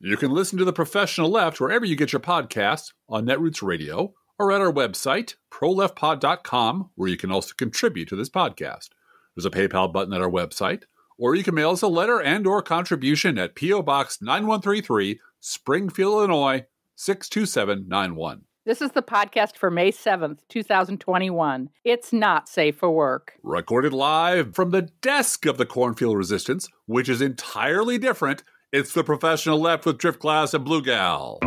You can listen to The Professional Left wherever you get your podcasts on Netroots Radio or at our website, proleftpod.com, where you can also contribute to this podcast. There's a PayPal button at our website, or you can mail us a letter and or contribution at P.O. Box 9133, Springfield, Illinois, 62791. This is the podcast for May 7th, 2021. It's not safe for work. Recorded live from the desk of the Cornfield Resistance, which is entirely different – it's the professional left with Drift Glass and Blue Gal.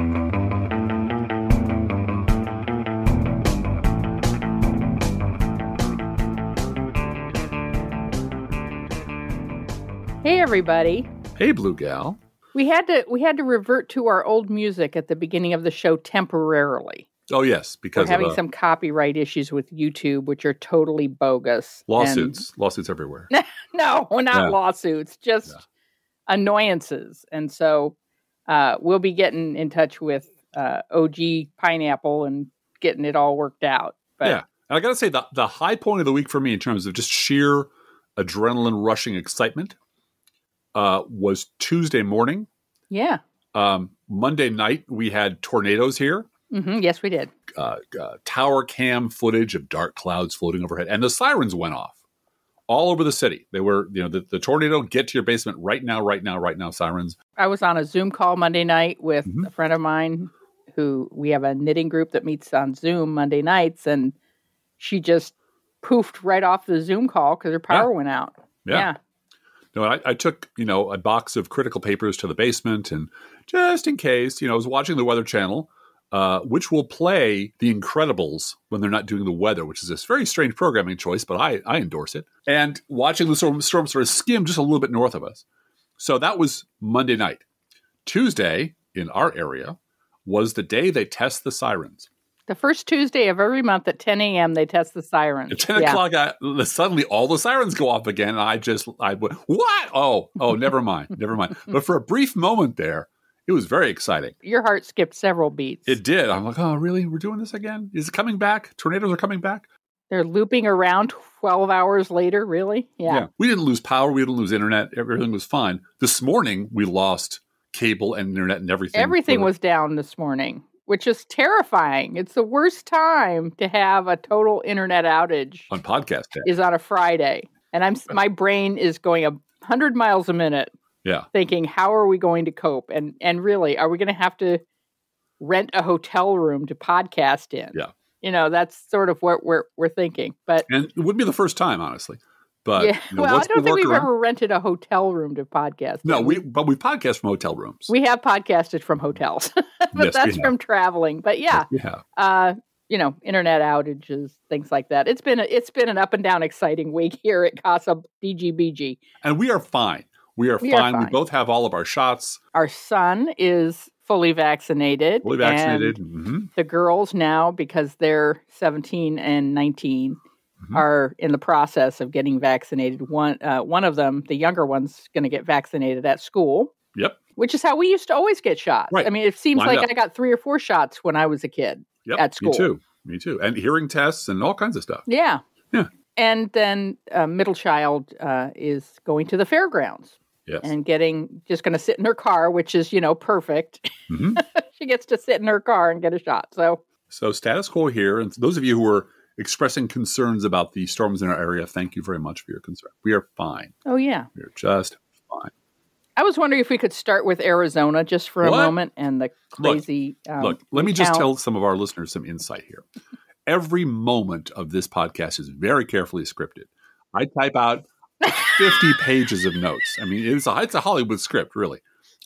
Hey everybody. Hey Blue Gal. We had to we had to revert to our old music at the beginning of the show temporarily. Oh yes, because We're having of, uh, some copyright issues with YouTube, which are totally bogus. Lawsuits, and... lawsuits everywhere. no, not yeah. lawsuits. Just yeah annoyances. And so uh, we'll be getting in touch with uh, OG Pineapple and getting it all worked out. But yeah. And I got to say, the, the high point of the week for me in terms of just sheer adrenaline rushing excitement uh, was Tuesday morning. Yeah. Um, Monday night, we had tornadoes here. Mm-hmm. Yes, we did. Uh, uh, tower cam footage of dark clouds floating overhead, and the sirens went off all over the city. They were, you know, the, the, tornado, get to your basement right now, right now, right now, sirens. I was on a Zoom call Monday night with mm-hmm. a friend of mine who we have a knitting group that meets on Zoom Monday nights, and she just poofed right off the Zoom call because her power yeah. went out. Yeah. yeah. No, I, I, took, you know, a box of critical papers to the basement and just in case, you know, I was watching the Weather Channel uh, which will play The Incredibles when they're not doing the weather, which is this very strange programming choice, but I, I endorse it. And watching the storm, storm sort of skim just a little bit north of us. So that was Monday night. Tuesday in our area was the day they test the sirens. The first Tuesday of every month at 10 a.m. they test the sirens. At 10 yeah. o'clock, I, suddenly all the sirens go off again, and I just I went, what? Oh, oh, never mind, never mind. But for a brief moment there, it was very exciting. Your heart skipped several beats. It did. I'm like, oh, really? We're doing this again? Is it coming back? Tornadoes are coming back? They're looping around 12 hours later, really? Yeah. yeah. We didn't lose power. We didn't lose internet. Everything was fine. This morning, we lost cable and internet and everything. Everything was down this morning, which is terrifying. It's the worst time to have a total internet outage. On podcast day. Is on a Friday. And I'm my brain is going a 100 miles a minute. Yeah. Thinking, how are we going to cope? And and really, are we going to have to rent a hotel room to podcast in? Yeah. You know, that's sort of what we're we're thinking. But and it would be the first time, honestly. But yeah. You know, well, I don't think we've around? ever rented a hotel room to podcast. No, we but we podcast from hotel rooms. We have podcasted from hotels, but yes, that's from traveling. But yeah, yeah. Uh, you know, internet outages, things like that. It's been a, it's been an up and down, exciting week here at Casa DGBG, and we are fine. We are, we fine. are We both have all of our shots. Our son is fully vaccinated. Fully vaccinated. Mm-hmm. The girls now, because they're 17 and 19, mm-hmm. are in the process of getting vaccinated. One, uh, one of them, the younger one's going to get vaccinated at school. Yep. Which is how we used to always get shots. Right. I mean, it seems Lined like up. I got three or four shots when I was a kid yep. at school. Me too. Me too. And hearing tests and all kinds of stuff. Yeah. Yeah and then uh, middle child uh, is going to the fairgrounds yes. and getting just going to sit in her car which is you know perfect mm-hmm. she gets to sit in her car and get a shot so so status quo here and those of you who are expressing concerns about the storms in our area thank you very much for your concern we are fine oh yeah we're just fine I was wondering if we could start with Arizona just for a moment and the crazy. Look, um, look let me just tell some of our listeners some insight here every moment of this podcast is very carefully scripted. I type out 50 pages of notes. I mean, it's a, it's a Hollywood script, really.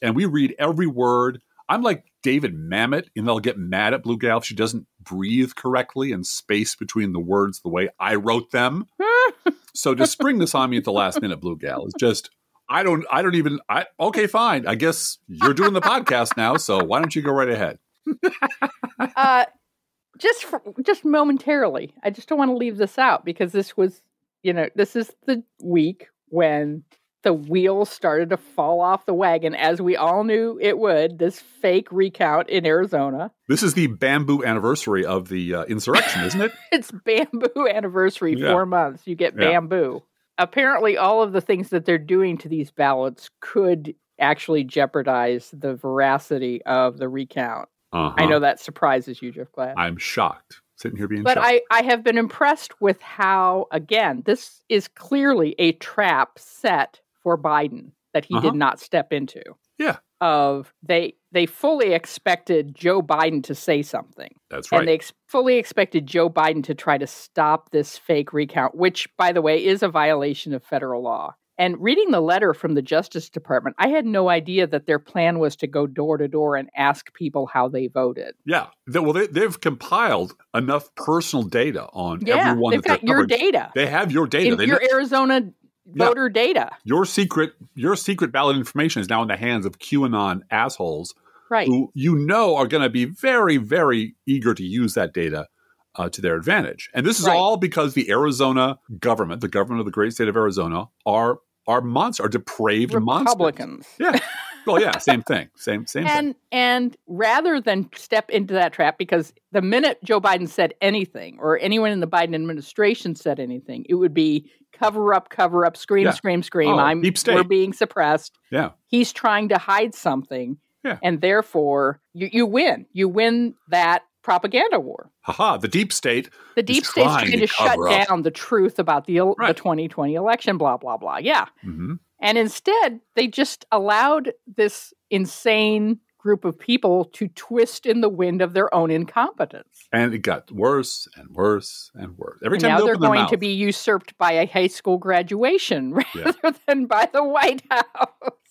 And we read every word. I'm like David Mamet, and they'll get mad at Blue Gal if she doesn't breathe correctly and space between the words the way I wrote them. so to spring this on me at the last minute, Blue Gal, is just I don't I don't even I okay, fine. I guess you're doing the podcast now, so why don't you go right ahead? uh just for, just momentarily. I just don't want to leave this out because this was, you know, this is the week when the wheels started to fall off the wagon as we all knew it would this fake recount in arizona this is the bamboo anniversary of the uh, insurrection isn't it it's bamboo anniversary yeah. four months you get yeah. bamboo apparently all of the things that they're doing to these ballots could actually jeopardize the veracity of the recount uh-huh. I know that surprises you, Jeff Glad. I'm shocked sitting here being. But shocked. I, I have been impressed with how again this is clearly a trap set for Biden that he uh-huh. did not step into. Yeah. Of they they fully expected Joe Biden to say something. That's right. And they ex- fully expected Joe Biden to try to stop this fake recount, which by the way is a violation of federal law. And reading the letter from the Justice Department, I had no idea that their plan was to go door to door and ask people how they voted. Yeah, they, well, they, have compiled enough personal data on yeah, everyone. They've got your covered. data. They have your data. your know. Arizona voter yeah. data. Your secret, your secret ballot information is now in the hands of QAnon assholes, right? Who you know are going to be very, very eager to use that data uh, to their advantage. And this is right. all because the Arizona government, the government of the great state of Arizona, are are monsters, are depraved Republicans. Monsters. Yeah. well, yeah, same thing, same same and, thing. And rather than step into that trap, because the minute Joe Biden said anything, or anyone in the Biden administration said anything, it would be cover up, cover up, scream, yeah. scream, scream. Oh, I'm we're being suppressed. Yeah, he's trying to hide something. Yeah. And therefore, you, you win. You win that propaganda war. Haha, the deep state. The deep state's trying to, to shut up. down the truth about the, right. the 2020 election, blah, blah, blah. Yeah. Mm-hmm. And instead, they just allowed this insane group of people to twist in the wind of their own incompetence. And it got worse and worse and worse. Every and time now they are going mouth, to be usurped by a high school graduation rather yeah. than by the White House.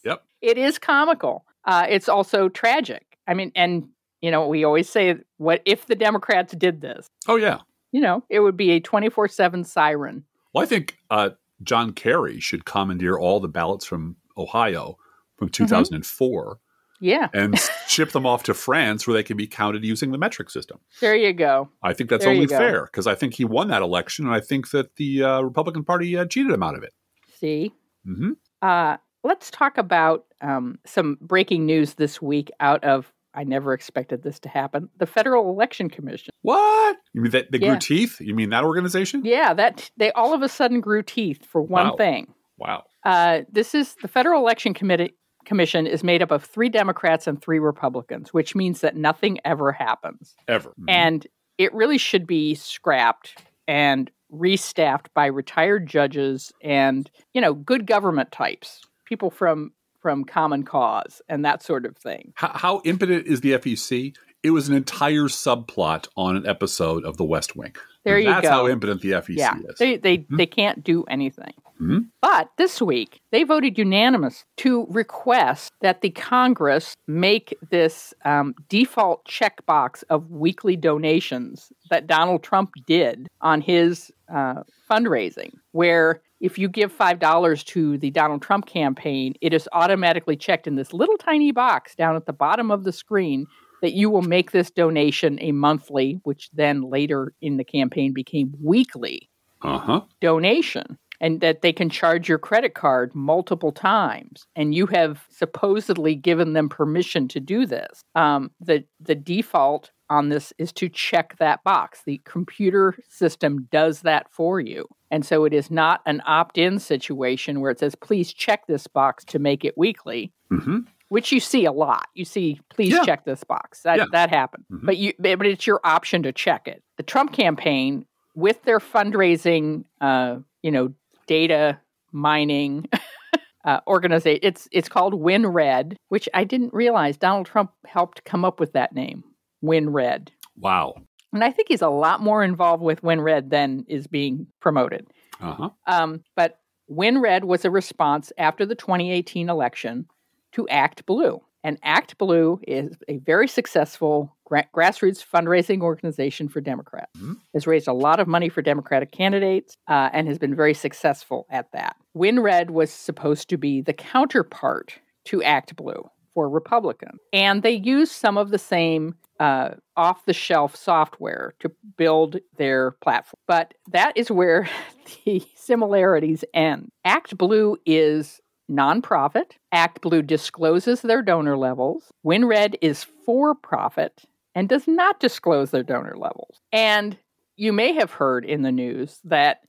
Yep. It is comical. Uh, it's also tragic. I mean, and you know, we always say, what if the Democrats did this? Oh, yeah. You know, it would be a 24 7 siren. Well, I think uh, John Kerry should commandeer all the ballots from Ohio from 2004. Mm-hmm. Yeah. and ship them off to France where they can be counted using the metric system. There you go. I think that's there only fair because I think he won that election and I think that the uh, Republican Party uh, cheated him out of it. See? Mm-hmm. Uh, let's talk about um, some breaking news this week out of I never expected this to happen. The Federal Election Commission. What? You mean that they yeah. grew teeth? You mean that organization? Yeah, that they all of a sudden grew teeth for one wow. thing. Wow. Uh, this is the Federal Election Committee Commission is made up of three Democrats and three Republicans, which means that nothing ever happens. Ever. Mm-hmm. And it really should be scrapped and restaffed by retired judges and, you know, good government types, people from from Common Cause and that sort of thing. How, how impotent is the FEC? It was an entire subplot on an episode of The West Wing. There you That's go. how impotent the FEC yeah. is. They they, mm-hmm. they can't do anything. Mm-hmm. But this week they voted unanimous to request that the Congress make this um, default checkbox of weekly donations that Donald Trump did on his uh, fundraising, where if you give $5 to the Donald Trump campaign, it is automatically checked in this little tiny box down at the bottom of the screen that you will make this donation a monthly, which then later in the campaign became weekly uh-huh. donation. And that they can charge your credit card multiple times, and you have supposedly given them permission to do this. Um, the the default on this is to check that box. The computer system does that for you. And so it is not an opt in situation where it says, please check this box to make it weekly, mm-hmm. which you see a lot. You see, please yeah. check this box. That, that happened. Mm-hmm. But, you, but it's your option to check it. The Trump campaign, with their fundraising, uh, you know, data mining, uh, organization. It's it's called WinRed, which I didn't realize Donald Trump helped come up with that name. Win Red. Wow. And I think he's a lot more involved with Win Red than is being promoted. Uh-huh. Um, but Win Red was a response after the 2018 election to Act Blue. And Act Blue is a very successful gra- grassroots fundraising organization for Democrats. Mm-hmm. Has raised a lot of money for Democratic candidates uh, and has been very successful at that. Win Red was supposed to be the counterpart to Act Blue for Republicans. And they used some of the same uh, off the shelf software to build their platform. But that is where the similarities end. Act Blue is nonprofit. Act Blue discloses their donor levels. WinRed is for profit and does not disclose their donor levels. And you may have heard in the news that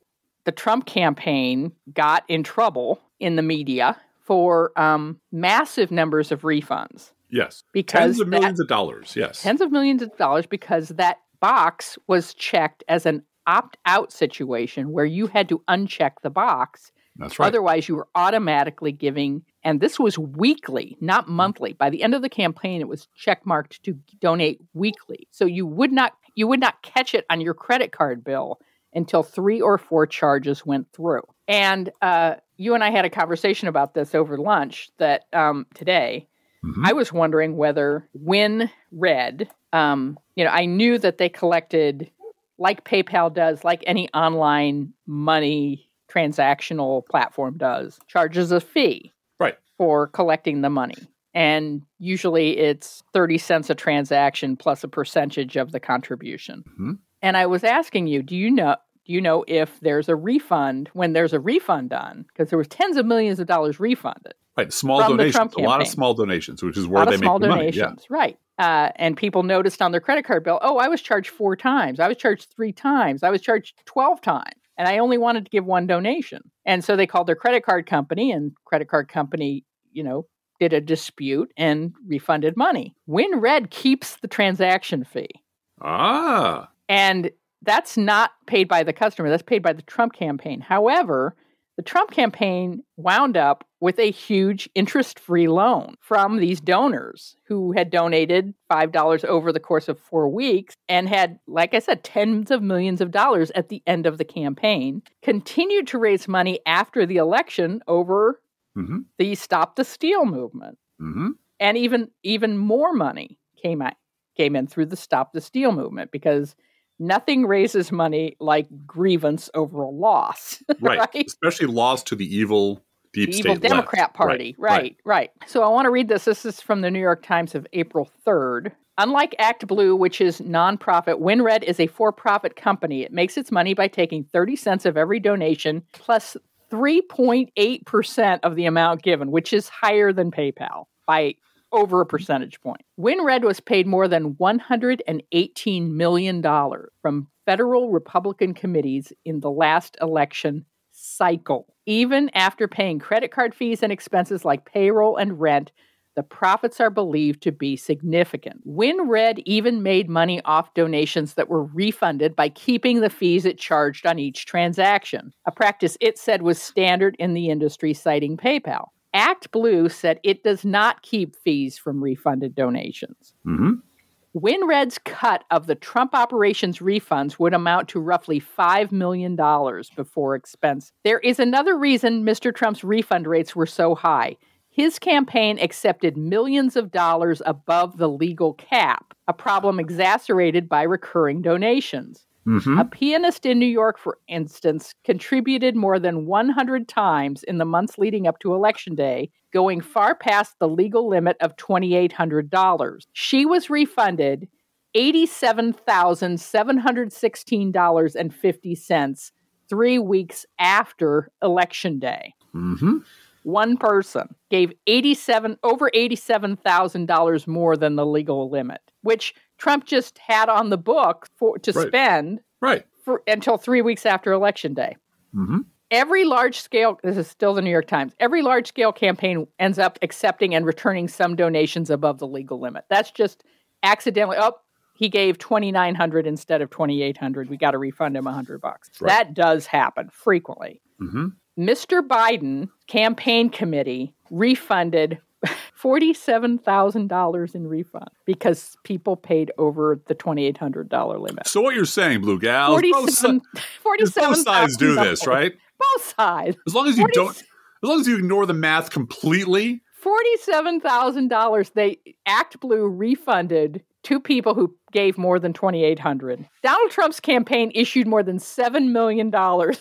the Trump campaign got in trouble in the media for um, massive numbers of refunds Yes. Because tens of millions that, of dollars. Yes. Tens of millions of dollars because that box was checked as an opt out situation where you had to uncheck the box. That's right. Otherwise, you were automatically giving, and this was weekly, not mm-hmm. monthly. By the end of the campaign, it was checkmarked to donate weekly. So you would not you would not catch it on your credit card bill until three or four charges went through. And uh, you and I had a conversation about this over lunch that um, today Mm-hmm. I was wondering whether when read, um, you know, I knew that they collected like PayPal does, like any online money transactional platform does, charges a fee right. for collecting the money. And usually it's 30 cents a transaction plus a percentage of the contribution. Mm-hmm. And I was asking you, do you know do you know if there's a refund when there's a refund done? Because there was tens of millions of dollars refunded. Right, small donations, a campaign. lot of small donations, which is where they make the money. Yeah. Right. Uh, and people noticed on their credit card bill, oh, I was charged four times, I was charged three times, I was charged 12 times, and I only wanted to give one donation. And so they called their credit card company, and credit card company, you know, did a dispute and refunded money. WinRed keeps the transaction fee. Ah. And that's not paid by the customer, that's paid by the Trump campaign. However, the Trump campaign wound up with a huge interest free loan from these donors who had donated $5 over the course of four weeks and had, like I said, tens of millions of dollars at the end of the campaign, continued to raise money after the election over mm-hmm. the Stop the Steal movement. Mm-hmm. And even even more money came out, came in through the Stop the Steal movement because nothing raises money like grievance over a loss. right. right? Especially loss to the evil Deep the evil Democrat left. Party. Right. right, right. So I want to read this. This is from the New York Times of April 3rd. Unlike Act Blue, which is nonprofit, WinRed is a for profit company. It makes its money by taking 30 cents of every donation plus 3.8% of the amount given, which is higher than PayPal by over a percentage point. WinRed was paid more than $118 million from federal Republican committees in the last election cycle. Even after paying credit card fees and expenses like payroll and rent, the profits are believed to be significant. WinRed even made money off donations that were refunded by keeping the fees it charged on each transaction, a practice it said was standard in the industry, citing PayPal. Act Blue said it does not keep fees from refunded donations. Mm-hmm. WinRed's cut of the Trump operations refunds would amount to roughly $5 million before expense. There is another reason Mr. Trump's refund rates were so high. His campaign accepted millions of dollars above the legal cap, a problem exacerbated by recurring donations. Mm-hmm. A pianist in New York, for instance, contributed more than 100 times in the months leading up to Election Day, going far past the legal limit of $2,800. She was refunded $87,716.50 three weeks after Election Day. Mm-hmm. One person gave 87 over $87,000 more than the legal limit which Trump just had on the book for to right. spend right for, until three weeks after election day. Mm-hmm. Every large scale, this is still the New York Times, every large scale campaign ends up accepting and returning some donations above the legal limit. That's just accidentally, oh, he gave 2900 instead of 2800 we got to refund him 100 bucks right. that does happen frequently mm-hmm. mr biden campaign committee refunded $47,000 in refund because people paid over the $2,800 limit. So, what you're saying, Blue Gal, 47, both, 47, both sides do this, right? Both sides. As long as you 40, don't, as long as you ignore the math completely. $47,000 they Act Blue refunded two people who gave more than 2800 donald trump's campaign issued more than $7 million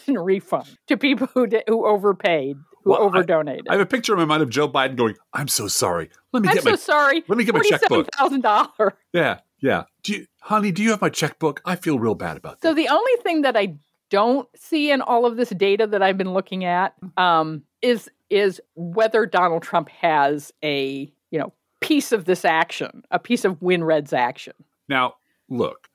in refund to people who, did, who overpaid who well, over donated. I, I, have a picture in my mind of Joe Biden going, "I'm so sorry. Let me I'm get so my sorry. Let me get my checkbook. thousand dollars. Yeah, yeah. Do you, honey? Do you have my checkbook? I feel real bad about that. So the only thing that I don't see in all of this data that I've been looking at mm-hmm. um, is is whether Donald Trump has a you know piece of this action, a piece of WinRed's action. Now, look,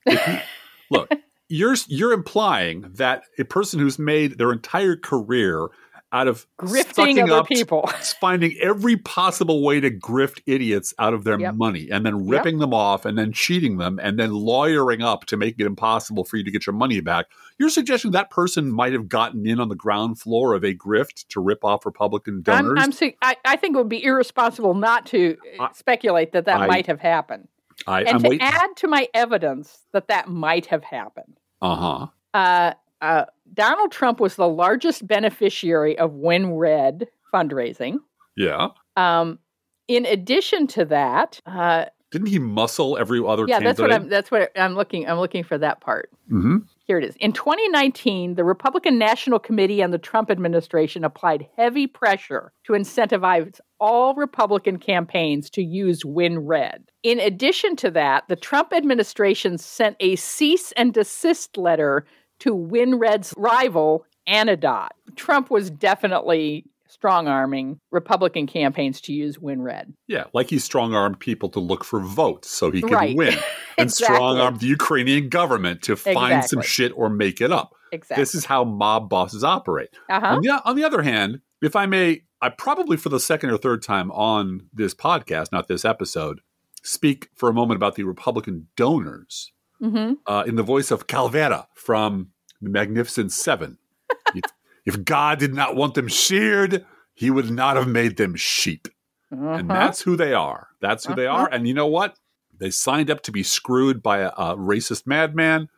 look, you're you're implying that a person who's made their entire career out of grifting other up, people, finding every possible way to grift idiots out of their yep. money, and then ripping yep. them off, and then cheating them, and then lawyering up to make it impossible for you to get your money back. You're suggesting that person might have gotten in on the ground floor of a grift to rip off Republican donors. I'm, I'm I, I, think it would be irresponsible not to uh, I, speculate that that I, might have happened. and I'm to add to my evidence that that might have happened. Uh-huh. Uh huh uh, Donald Trump was the largest beneficiary of WinRed fundraising. Yeah. Um, in addition to that, uh, didn't he muscle every other? Yeah, candidate? that's what I'm. That's what I'm looking. I'm looking for that part. Mm-hmm. Here it is. In 2019, the Republican National Committee and the Trump administration applied heavy pressure to incentivize all Republican campaigns to use WinRed. In addition to that, the Trump administration sent a cease and desist letter to WinRed's rival, Anadot. Trump was definitely strong arming Republican campaigns to use WinRed. Yeah, like he strong armed people to look for votes so he can right. win, and exactly. strong armed the Ukrainian government to exactly. find some shit or make it up. Exactly. This is how mob bosses operate. Uh-huh. On, the, on the other hand, if I may, I probably for the second or third time on this podcast, not this episode, speak for a moment about the Republican donors mm-hmm. uh, in the voice of Calvera from The Magnificent Seven. if, if, God did not want them sheared, he would not have made them sheep. Uh-huh. And that's who they are. That's who uh-huh. they are. And you know what? They signed up to be screwed by a, a racist madman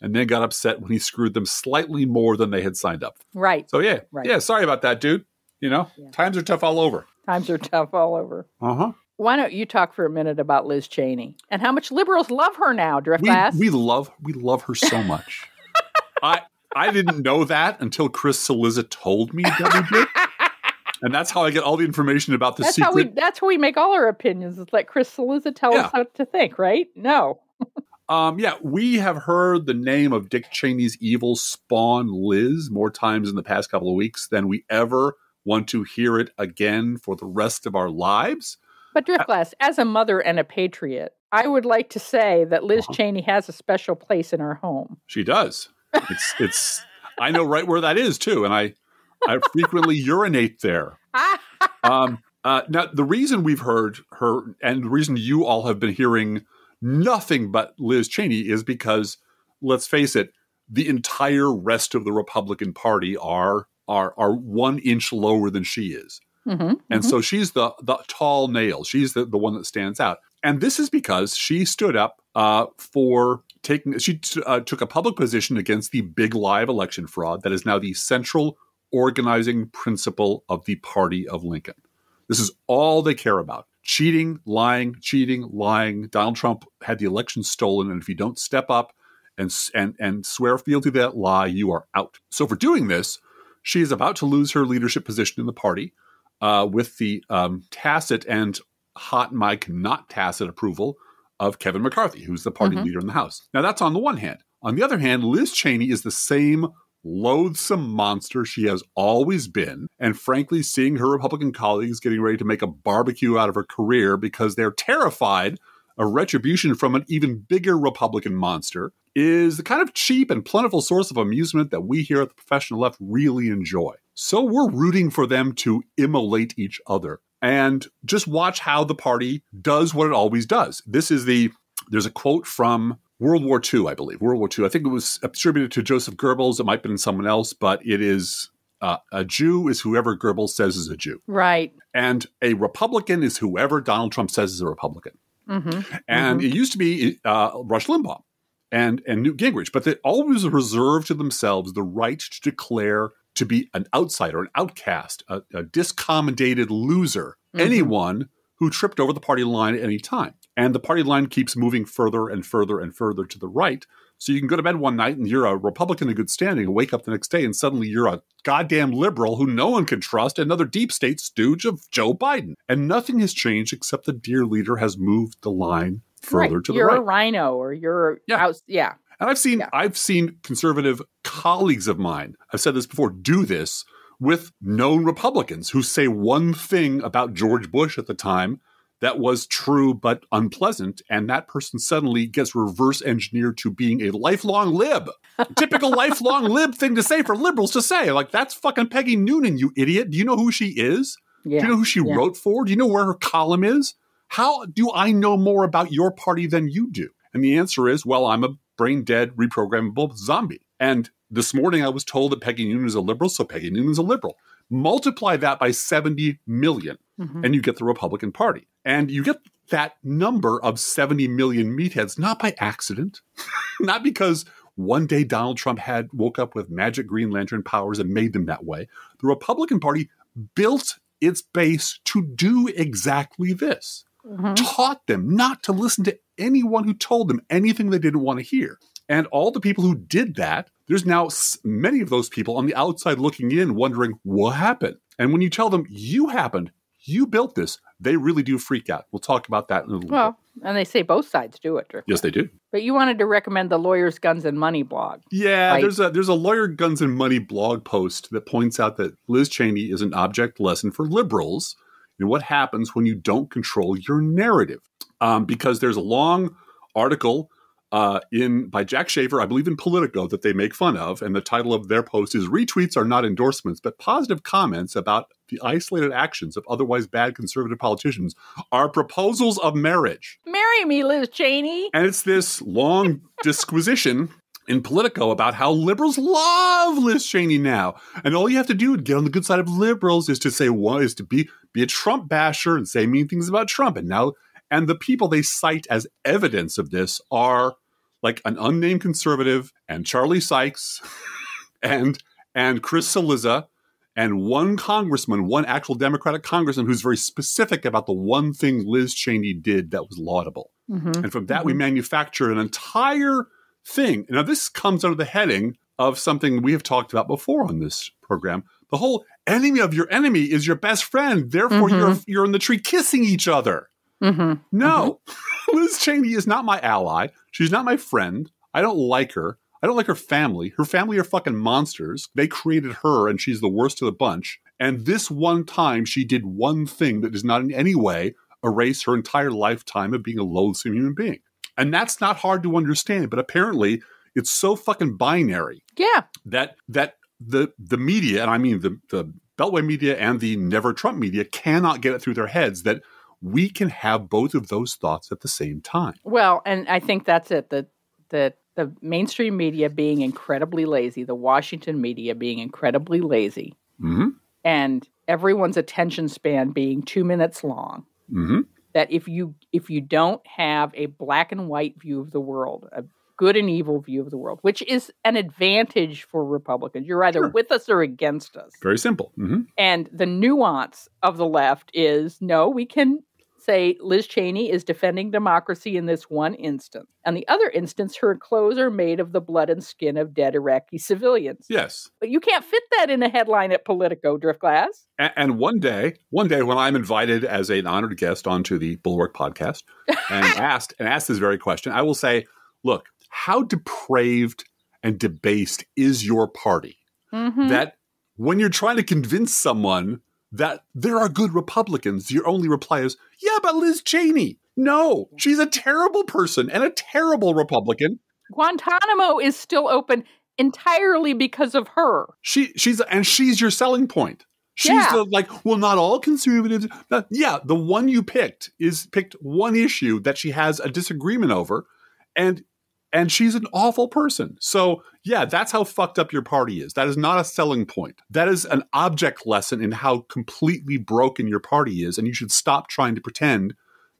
and then got upset when he screwed them slightly more than they had signed up. Right. So, yeah. Right. Yeah. Sorry about that, dude. You know, yeah. times are tough all over. Times are tough all over. Uh huh why don't you talk for a minute about Liz Cheney and how much liberals love her now, Driflass? We, we love we love her so much. I I didn't know that until Chris Saliza told me that we did. And that's how I get all the information about the that's secret. How we, that's how we make all our opinions. Is let Chris Saliza tell yeah. us how to think, right? No. um, yeah, we have heard the name of Dick Cheney's evil spawn, Liz, more times in the past couple of weeks than we ever want to hear it again for the rest of our lives. But Driftglass, uh as a mother and a patriot, I would like to say that Liz uh-huh. Cheney has a special place in our home. She does. It's it's I know right where that is too, and I I frequently urinate there. Um, uh, now the reason we've heard her, and the reason you all have been hearing nothing but Liz Cheney is because, let's face it, the entire rest of the Republican Party are are are one inch lower than she is. Mm-hmm, and mm-hmm. so she's the, the tall nail. She's the, the one that stands out. And this is because she stood up uh, for taking, she t- uh, took a public position against the big lie of election fraud that is now the central organizing principle of the party of Lincoln. This is all they care about cheating, lying, cheating, lying. Donald Trump had the election stolen. And if you don't step up and, and, and swear fealty to that lie, you are out. So for doing this, she is about to lose her leadership position in the party uh, with the um, tacit and hot mic, not tacit approval of Kevin McCarthy, who's the party mm -hmm. leader in the House. Now, that's on the one hand. On the other hand, Liz Cheney is the same loathsome monster she has always been. And frankly, seeing her Republican colleagues getting ready to make a barbecue out of her career because they're terrified a retribution from an even bigger Republican monster, is the kind of cheap and plentiful source of amusement that we here at the professional left really enjoy. So we're rooting for them to immolate each other and just watch how the party does what it always does. This is the, there's a quote from World War II, I believe. World War II. I think it was attributed to Joseph Goebbels. It might have been someone else, but it is uh, a Jew is whoever Goebbels says is a Jew. Right. And a Republican is whoever Donald Trump says is a Republican. Mm-hmm. And mm-hmm. it used to be uh, Rush Limbaugh and and Newt Gingrich, but they always reserved to themselves the right to declare to be an outsider, an outcast, a, a discommodated loser, mm-hmm. anyone who tripped over the party line at any time. And the party line keeps moving further and further and further to the right so you can go to bed one night and you're a Republican in good standing and wake up the next day and suddenly you're a goddamn liberal who no one can trust, another deep state stooge of Joe Biden. And nothing has changed except the dear leader has moved the line further right. to you're the right. You're a rhino or you're yeah. yeah. And I've seen yeah. I've seen conservative colleagues of mine, I've said this before, do this with known Republicans who say one thing about George Bush at the time that was true but unpleasant. And that person suddenly gets reverse engineered to being a lifelong lib. Typical lifelong lib thing to say for liberals to say. Like, that's fucking Peggy Noonan, you idiot. Do you know who she is? Yeah. Do you know who she yeah. wrote for? Do you know where her column is? How do I know more about your party than you do? And the answer is, well, I'm a brain dead, reprogrammable zombie. And this morning I was told that Peggy Noonan is a liberal, so Peggy Noonan is a liberal multiply that by 70 million, mm -hmm. and you get the Republican Party. And you get that number of 70 million meatheads not by accident, not because one day Donald Trump had woke up with magic Green Lantern powers and made them that way. The Republican Party built its base to do exactly this. Mm -hmm. Taught them not to listen to anyone who told them anything they didn't want to hear. And all the people who did that, there's now many of those people on the outside looking in, wondering what happened. And when you tell them you happened, you built this, they really do freak out. We'll talk about that in a little well, bit. and they say both sides do it. Yes, they do. But you wanted to recommend the Lawyers, Guns, and Money blog. Yeah, right? there's a there's a Lawyer, Guns, and Money blog post that points out that Liz Cheney is an object lesson for liberals and what happens when you don't control your narrative. Um, because there's a long article uh, in by Jack Shaver, I believe in Politico, that they make fun of, and the title of their post is "Retweets are not endorsements, but positive comments about the isolated actions of otherwise bad conservative politicians are proposals of marriage." Marry me, Liz Cheney. And it's this long disquisition in Politico about how liberals love Liz Cheney now, and all you have to do to get on the good side of liberals is to say one is to be be a Trump basher and say mean things about Trump, and now. And the people they cite as evidence of this are like an unnamed conservative and Charlie Sykes and and Chris Saliza and one congressman, one actual Democratic congressman who's very specific about the one thing Liz Cheney did that was laudable. Mm -hmm. And from that, mm -hmm. we mm-hmm. manufactured an entire thing. Now, this comes under the heading of something we have talked about before on this program. The whole enemy of your enemy is your best friend. Therefore, mm -hmm. you're, mm-hmm. you're in the tree kissing each other. Mm-hmm. No, mm-hmm. Liz Cheney is not my ally. She's not my friend. I don't like her. I don't like her family. Her family are fucking monsters. They created her, and she's the worst of the bunch. And this one time, she did one thing that does not in any way erase her entire lifetime of being a loathsome human being. And that's not hard to understand, but apparently it's so fucking binary. Yeah. That that the the media, and I mean the the Beltway media and the never Trump media cannot get it through their heads that we can have both of those thoughts at the same time. Well, and I think that's it. The the the mainstream media being incredibly lazy, the Washington media being incredibly lazy, mm-hmm. and everyone's attention span being two minutes long. Mm-hmm. That if you if you don't have a black and white view of the world, a good and evil view of the world, which is an advantage for Republicans, you're either sure. with us or against us. Very simple. Mm-hmm. And the nuance of the left is no, we can say Liz Cheney is defending democracy in this one instance. and the other instance, her clothes are made of the blood and skin of dead Iraqi civilians. Yes. But you can't fit that in a headline at Politico, Driftglass. And, and one day, one day when I'm invited as an honored guest onto the Bulwark podcast and asked and asked this very question, I will say, look, how depraved and debased is your party mm-hmm. that when you're trying to convince someone that there are good Republicans, your only reply is, yeah, but Liz Cheney. No, she's a terrible person and a terrible Republican. Guantanamo is still open entirely because of her. She she's and she's your selling point. She's yeah. the, like, well, not all conservatives. Not, yeah, the one you picked is picked one issue that she has a disagreement over, and and she's an awful person. So, yeah, that's how fucked up your party is. That is not a selling point. That is an object lesson in how completely broken your party is. And you should stop trying to pretend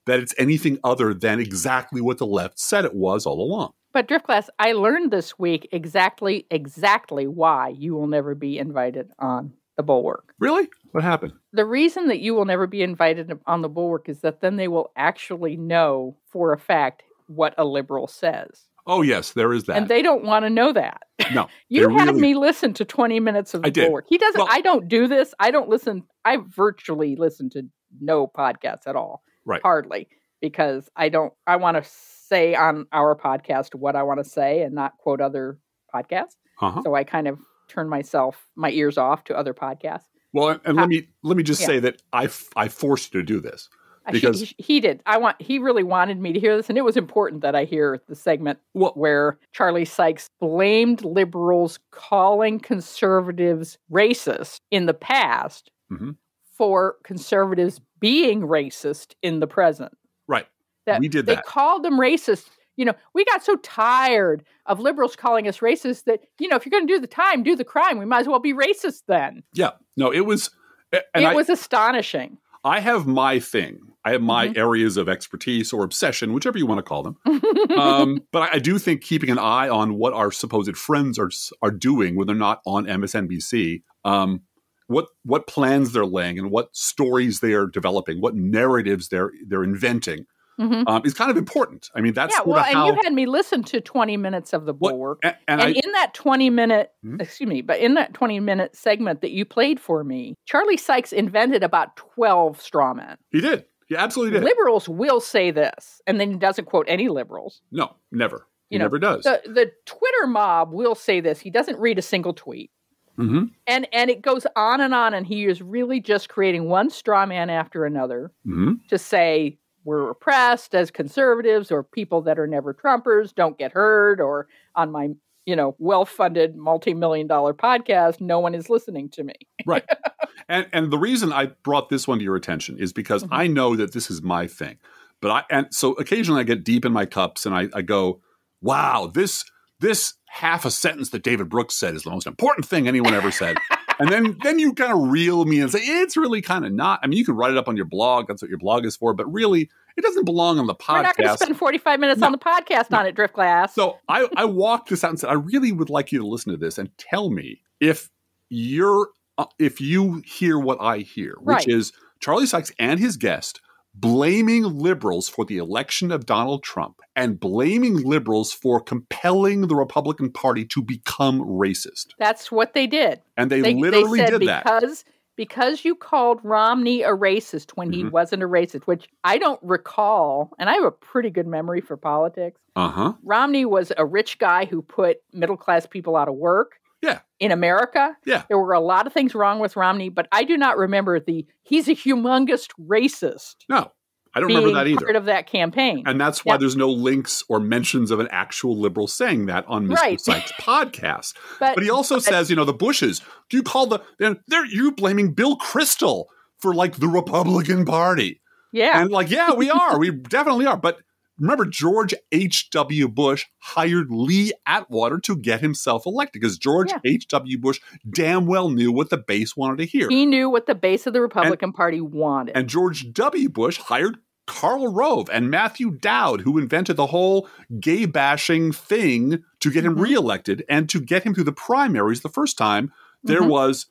that it's anything other than exactly what the left said it was all along. But Drift Class, I learned this week exactly, exactly why you will never be invited on the bulwark. Really? What happened? The reason that you will never be invited on the bulwark is that then they will actually know for a fact what a liberal says. Oh yes, there is that. And they don't want to know that. No. you had really... me listen to 20 minutes of I did. He doesn't well, I don't do this. I don't listen I virtually listen to no podcasts at all. Right. Hardly because I don't I want to say on our podcast what I want to say and not quote other podcasts. Uh-huh. So I kind of turn myself my ears off to other podcasts. Well, and, and let me let me just yeah. say that I, I forced you to do this. Uh, because he, he, did. I want he really wanted me to hear this, and it was important that I hear the segment well, where Charlie Sykes blamed liberals calling conservatives racist in the past mm-hmm. for conservatives being racist in the present. Right. That we did. They that. called them racist. You know, we got so tired of liberals calling us racist that you know, if you're going to do the time, do the crime. We might as well be racist then. Yeah. No, it was. And it I, was astonishing. I have my thing. I have my mm-hmm. areas of expertise or obsession, whichever you want to call them. um, but I, do think keeping an eye on what our supposed friends are are doing when they're not on MSNBC, um, what what plans they're laying, and what stories they are developing, what narratives they're they're inventing, mm-hmm. um, is kind of important. I mean, that's yeah. Well, and you had me listen to twenty minutes of the bulwark, well, and, and, and I... in that twenty minute, mm-hmm. excuse me, but in that twenty minute segment that you played for me, Charlie Sykes invented about twelve straw men. He did. He absolutely did. Liberals will say this, and then he doesn't quote any liberals. No, never. He you know, never does. The, the Twitter mob will say this. He doesn't read a single tweet. Mm-hmm. And and it goes on and on, and he is really just creating one straw man after another mm-hmm. to say were oppressed as conservatives or people that are never Trumpers don't get heard or on my you know well-funded multi-million dollar podcast no one is listening to me right and and the reason i brought this one to your attention is because mm-hmm. i know that this is my thing but i and so occasionally i get deep in my cups and i, I go wow this this half a sentence that david brooks said is the most important thing anyone ever said and then then you kind of reel me and say it's really kind of not. I mean, you can write it up on your blog. That's what your blog is for. But really, it doesn't belong on the podcast. We're not going to spend 45 minutes no, on the podcast no. on it, Drift Glass. So I, I walked this out and said, I really would like you to listen to this and tell me if you're uh, if you hear what I hear, which is Charlie Sykes and his guest blaming liberals for the election of Donald Trump and blaming liberals for compelling the Republican Party to become racist. That's what they did. And they, they literally they did because, that. Because because you called Romney a racist when he mm -hmm. wasn't a racist, which I don't recall, and I have a pretty good memory for politics. Uh-huh. Romney was a rich guy who put middle class people out of work. Yeah. In America. Yeah. There were a lot of things wrong with Romney, but I do not remember the he's a humongous racist. No. I don't remember that either. Part of that campaign, and that's why yep. there's no links or mentions of an actual liberal saying that on Mr. Right. Sykes' podcast. But, but, he also but, says, you know, the Bushes. Do you call the? They're you blaming Bill Crystal for like the Republican Party? Yeah, and like, yeah, we are. we definitely are. But Remember, George H.W. Bush hired Lee Atwater to get himself elected because George H.W. Yeah. Bush damn well knew what the base wanted to hear. He knew what the base of the Republican and, Party wanted. And George W. Bush hired Carl Rove and Matthew Dowd, who invented the whole gay bashing thing to get him mm-hmm. reelected and to get him through the primaries the first time, there mm-hmm. was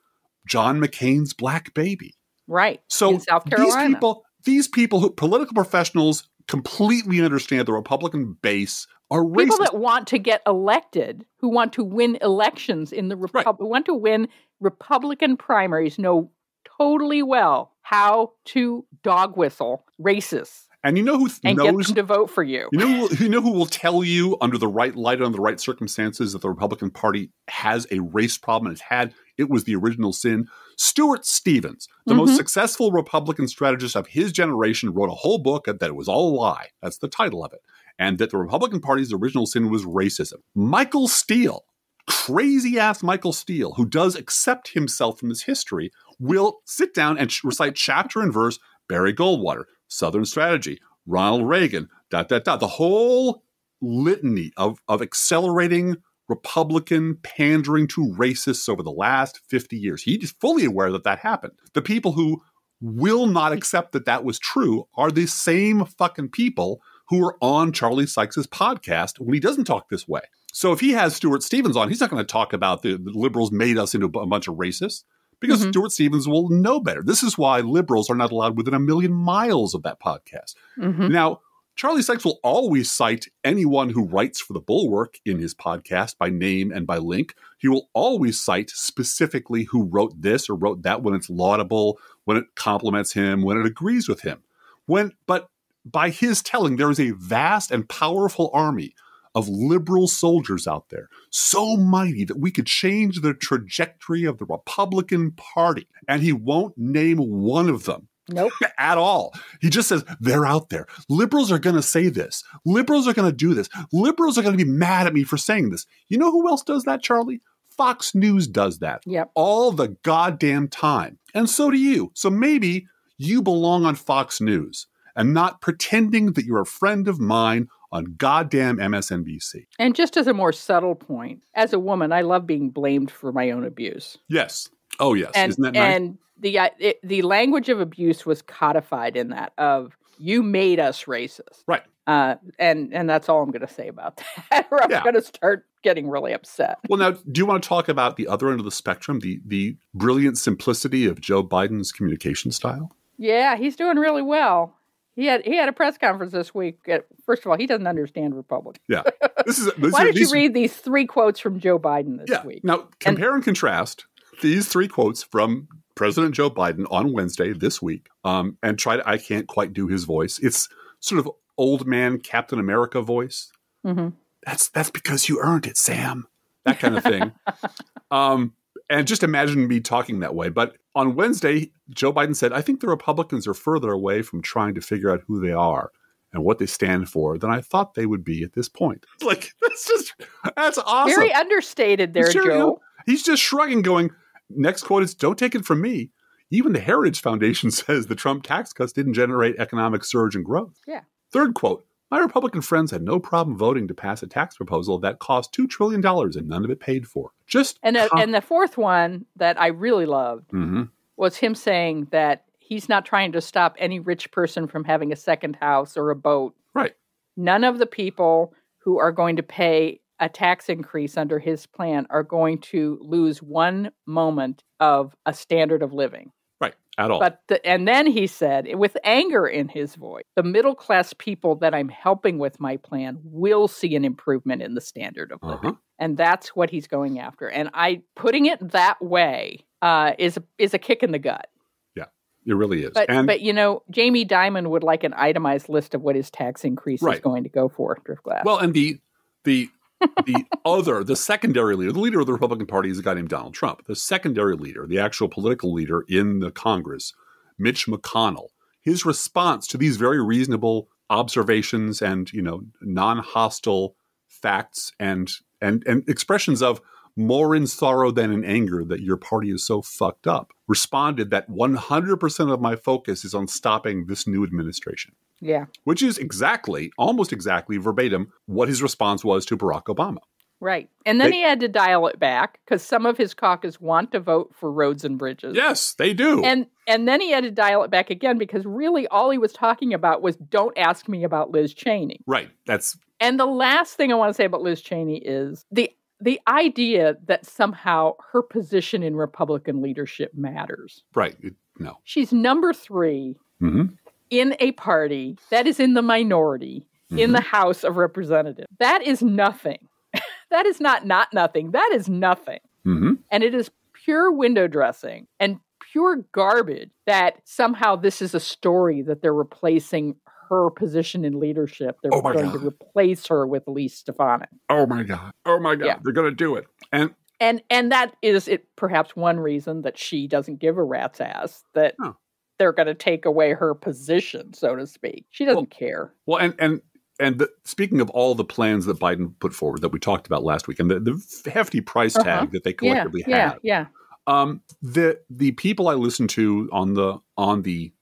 John McCain's black baby. Right. So these people, these people who political professionals completely understand the Republican base are racist. People that want to get elected, who want to win elections in the Republic, right. want to win Republican primaries, know totally well how to dog whistle racists. And you know who th- and knows, to vote for you. You know, who, you know who will tell you under the right light, under the right circumstances, that the Republican Party has a race problem and has had it was the original sin. Stuart Stevens, the mm-hmm. most successful Republican strategist of his generation, wrote a whole book that it was all a lie. That's the title of it. And that the Republican Party's original sin was racism. Michael Steele, crazy ass Michael Steele, who does accept himself from his history, will sit down and sh- recite chapter and verse Barry Goldwater, Southern Strategy, Ronald Reagan, dot, dot, dot. The whole litany of, of accelerating Republican pandering to racists over the last 50 years. He's fully aware that that happened. The people who will not accept that that was true are the same fucking people who are on Charlie Sykes's podcast when he doesn't talk this way. So if he has Stuart Stevens on, he's not going to talk about the, the, liberals made us into a bunch of racists because mm-hmm. Stuart Stevens will know better. This is why liberals are not allowed within a million miles of that podcast. Mm-hmm. Now, Charlie Sykes will always cite anyone who writes for the Bulwark in his podcast by name and by link. He will always cite specifically who wrote this or wrote that when it's laudable, when it compliments him, when it agrees with him. When but by his telling, there is a vast and powerful army of liberal soldiers out there, so mighty that we could change the trajectory of the Republican Party. And he won't name one of them Nope. At all. He just says, they're out there. Liberals are going to say this. Liberals are going to do this. Liberals are going to be mad at me for saying this. You know who else does that, Charlie? Fox News does that. Yep. All the goddamn time. And so do you. So maybe you belong on Fox News and not pretending that you're a friend of mine on goddamn MSNBC. And just as a more subtle point, as a woman, I love being blamed for my own abuse. Yes. Oh, yes. And, Isn't that nice? And the uh, it, the language of abuse was codified in that of you made us racist, right? Uh, and and that's all I'm going to say about that. or I'm yeah. going to start getting really upset. Well, now, do you want to talk about the other end of the spectrum, the the brilliant simplicity of Joe Biden's communication style? Yeah, he's doing really well. He had he had a press conference this week. Uh, first of all, he doesn't understand Republicans. Yeah, this is. This Why is, did these, you read these three quotes from Joe Biden this yeah. week? Now compare and, and contrast these three quotes from President Joe Biden on Wednesday this week um, and tried. I can't quite do his voice. It's sort of old man Captain America voice. Mm -hmm. That's that's because you earned it, Sam. That kind of thing. um, and just imagine me talking that way. But on Wednesday, Joe Biden said, "I think the Republicans are further away from trying to figure out who they are." and what they stand for than I thought they would be at this point. Like that's just that's awesome. Very understated there, Joe. He's just shrugging, going, next quote is don't take it from me. Even the Heritage Foundation says the Trump tax cuts didn't generate economic surge and growth. Yeah. Third quote My Republican friends had no problem voting to pass a tax proposal that cost $2 trillion and none of it paid for. Just. And, a, com- and the fourth one that I really loved mm-hmm. was him saying that he's not trying to stop any rich person from having a second house or a boat. Right. None of the people who are going to pay a tax increase under his plan are going to lose one moment of a standard of living. Right, at all. But the, and then he said, with anger in his voice, the middle class people that I'm helping with my plan will see an improvement in the standard of uh-huh. living, and that's what he's going after. And I putting it that way uh, is is a kick in the gut. Yeah, It really is. But, and, but you know, Jamie Dimon would like an itemized list of what his tax increase right. is going to go for, Driftglass. Well, and the the the other, the secondary leader, the leader of the Republican Party is a guy named Donald Trump. The secondary leader, the actual political leader in the Congress, Mitch McConnell, his response to these very reasonable observations and, you know, non-hostile facts and and and expressions of more in sorrow than in anger that your party is so fucked up, responded that 100% of my focus is on stopping this new administration. Yeah. Which is exactly, almost exactly verbatim what his response was to Barack Obama. Right. And then they, he had to dial it back because some of his caucus want to vote for roads and bridges. Yes, they do. And and then he had to dial it back again because really all he was talking about was don't ask me about Liz Cheney. Right. That's And the last thing I want to say about Liz Cheney is the the idea that somehow her position in Republican leadership matters. Right. No. She's number 3. Mm-hmm in a party that is in the minority mm-hmm. in the mm-hmm. House of Representatives. That is nothing. that is not not nothing. That is nothing. Mm-hmm. And it is pure window dressing and pure garbage that somehow this is a story that they're replacing her position in leadership. They're oh going God. to replace her with Lee Stefanik. Oh my God. Oh my God. Yeah. They're going to do it. And and and that is it perhaps one reason that she doesn't give a rat's ass that they're going to take away her position, so to speak. She doesn't well, care. Well, and and and the, speaking of all the plans that Biden put forward that we talked about last week, and the, the hefty price uh-huh. tag uh-huh. that they collectively yeah, had, yeah, yeah. Um, the the people I listen to on the on the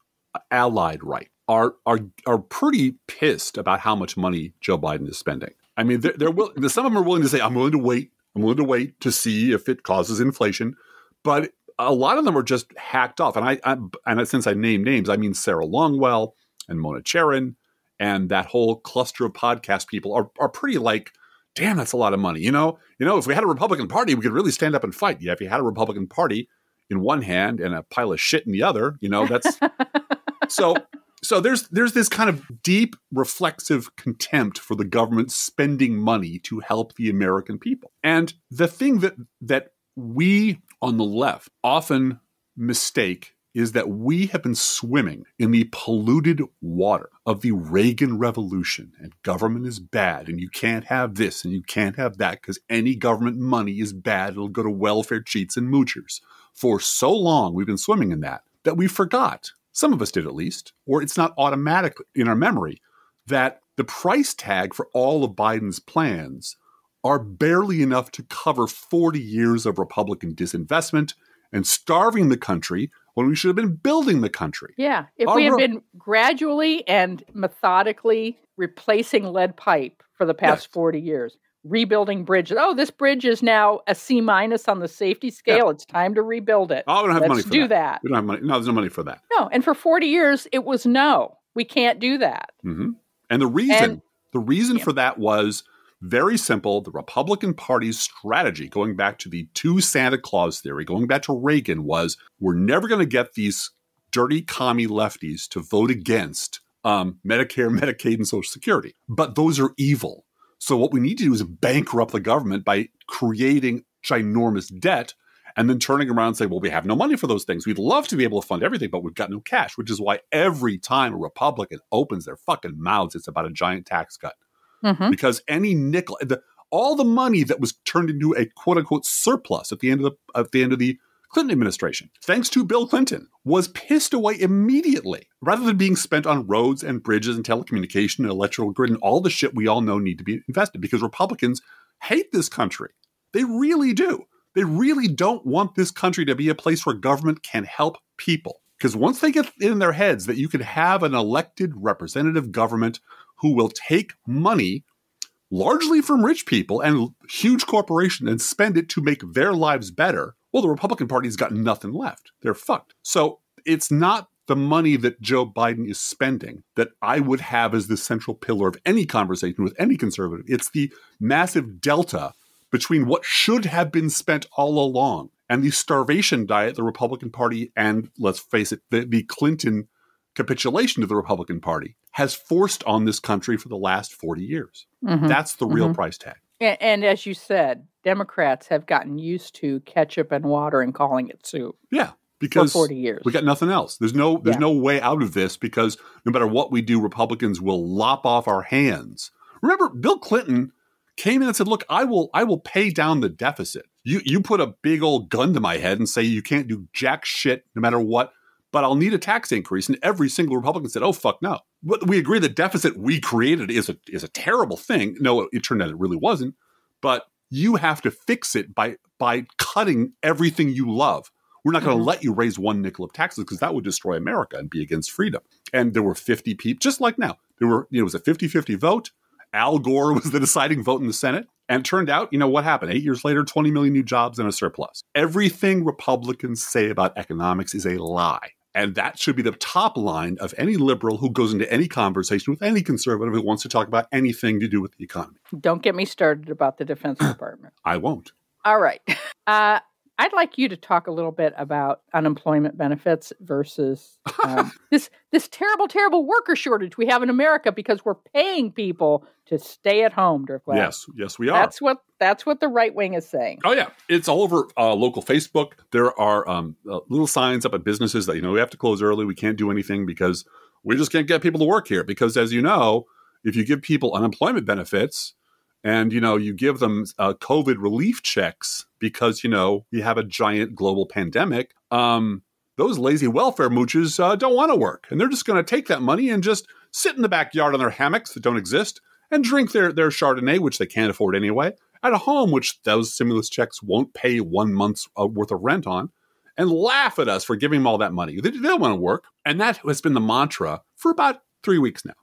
allied right are are are pretty pissed about how much money Joe Biden is spending. I mean, they're, they're will, some of them are willing to say, "I'm willing to wait. I'm willing to wait to see if it causes inflation," but a lot of them are just hacked off. And I, I and since I name names, I mean Sarah Longwell and Mona Charon and that whole cluster of podcast people are are pretty like, damn, that's a lot of money. You know, you know, if we had a Republican Party, we could really stand up and fight. Yeah, if you had a Republican Party in one hand and a pile of shit in the other, you know, that's so so there's there's this kind of deep reflexive contempt for the government spending money to help the American people. And the thing that that we on the left often mistake is that we have been swimming in the polluted water of the Reagan Revolution, and government is bad, and you can't have this, and you can't have that, because any government money is bad. It'll go to welfare cheats and moochers. For so long, we've been swimming in that that we forgot, some of us did at least, or it's not automatic in our memory, that the price tag for all of Biden's plans are barely enough to cover 40 years of Republican disinvestment and starving the country when we should have been building the country. Yeah. If Our we had re- been gradually and methodically replacing lead pipe for the past yes. 40 years, rebuilding bridges. Oh, this bridge is now a C minus on the safety scale. Yeah. It's time to rebuild it. Oh, we don't have Let's money for do that. that. We don't have money. No, there's no money for that. No. And for 40 years, it was no, we can't do that. Mm-hmm. And the reason, and, the reason yeah. for that was – very simple. The Republican Party's strategy, going back to the two Santa Claus theory, going back to Reagan, was we're never going to get these dirty commie lefties to vote against um, Medicare, Medicaid, and Social Security. But those are evil. So what we need to do is bankrupt the government by creating ginormous debt and then turning around and saying, well, we have no money for those things. We'd love to be able to fund everything, but we've got no cash, which is why every time a Republican opens their fucking mouths, it's about a giant tax cut mm-hmm. because any nickel, the, all the money that was turned into a quote unquote surplus at the end of the at the end of the Clinton administration, thanks to Bill Clinton, was pissed away immediately rather than being spent on roads and bridges and telecommunication and electrical grid and all the shit we all know need to be invested because Republicans hate this country. They really do. They really don't want this country to be a place where government can help people. Because once they get in their heads that you can have an elected representative government who will take money largely from rich people and huge corporations and spend it to make their lives better, well, the Republican Party's got nothing left. They're fucked. So it's not the money that Joe Biden is spending that I would have as the central pillar of any conversation with any conservative. It's the massive delta between what should have been spent all along and the starvation diet the Republican Party and, let's face it, the, the Clinton capitulation to the Republican Party has forced on this country for the last 40 years. Mm-hmm. That's the real mm-hmm. price tag. And, and, as you said, Democrats have gotten used to ketchup and water and calling it soup. Yeah, because 40 years. We got nothing else. There's no there's yeah. no way out of this because no matter what we do, Republicans will lop off our hands. Remember Bill Clinton came in and said, "Look, I will I will pay down the deficit." You you put a big old gun to my head and say you can't do jack shit no matter what but I'll need a tax increase. And every single Republican said, "Oh fuck no." We agree the deficit we created is a is a terrible thing. No, it, it turned out it really wasn't, but you have to fix it by by cutting everything you love. We're not going to mm -hmm. let you raise one nickel of taxes because that would destroy America and be against freedom. And there were 50 people, just like now, there were, you know, it was a 50 50 vote. Al Gore was the deciding vote in the Senate. And it turned out, you know, what happened? Eight years later, 20 million new jobs and a surplus. Everything Republicans say about economics is a lie. And that should be the top line of any liberal who goes into any conversation with any conservative who wants to talk about anything to do with the economy. Don't get me started about the Defense Department. I won't. All right. Uh, I'd like you to talk a little bit about unemployment benefits versus um, this this terrible, terrible worker shortage we have in America because we're paying people to stay at home. Dirk Latt. Yes, yes, we are. That's what that's what the right wing is saying. Oh yeah, it's all over uh, local Facebook. There are um, uh, little signs up at businesses that you know we have to close early. We can't do anything because we just can't get people to work here. Because as you know, if you give people unemployment benefits, and you know you give them uh, covid relief checks because you know we have a giant global pandemic um, those lazy welfare mooches uh, don't want to work and they're just going to take that money and just sit in the backyard on their hammocks that don't exist and drink their, their chardonnay which they can't afford anyway at a home which those stimulus checks won't pay one month's uh, worth of rent on and laugh at us for giving them all that money they, they don't want to work and that has been the mantra for about three weeks now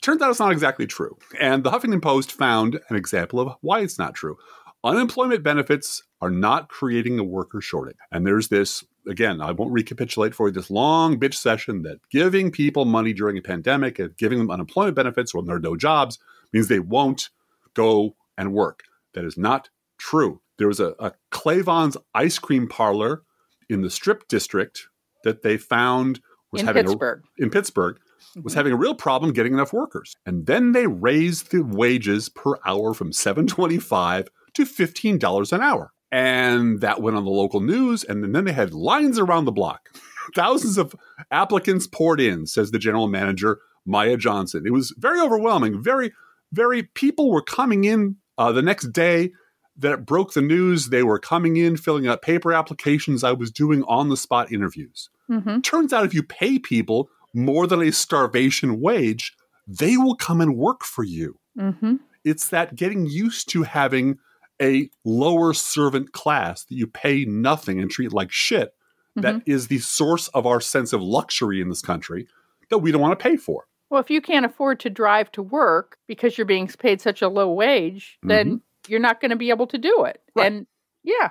Turns out it's not exactly true. And the Huffington Post found an example of why it's not true. Unemployment benefits are not creating a worker shortage. And there's this, again, I won't recapitulate for you this long bitch session that giving people money during a pandemic and giving them unemployment benefits when there are no jobs means they won't go and work. That is not true. There was a, a Clavon's ice cream parlor in the strip district that they found was in having Pittsburgh. A, in Pittsburgh was mm-hmm. having a real problem getting enough workers. And then they raised the wages per hour from 725 to $15 an hour. And that went on the local news and then they had lines around the block. Thousands of applicants poured in, says the general manager Maya Johnson. It was very overwhelming, very very people were coming in uh, the next day that broke the news. They were coming in, filling out paper applications. I was doing on the spot interviews. Mm -hmm. Turns out, if you pay people more than a starvation wage, they will come and work for you. Mm-hmm. It's that getting used to having a lower servant class that you pay nothing and treat like shit mm-hmm. that is the source of our sense of luxury in this country that we don't want to pay for. Well, if you can't afford to drive to work because you're being paid such a low wage, mm-hmm. then you're not going to be able to do it. Right. And yeah.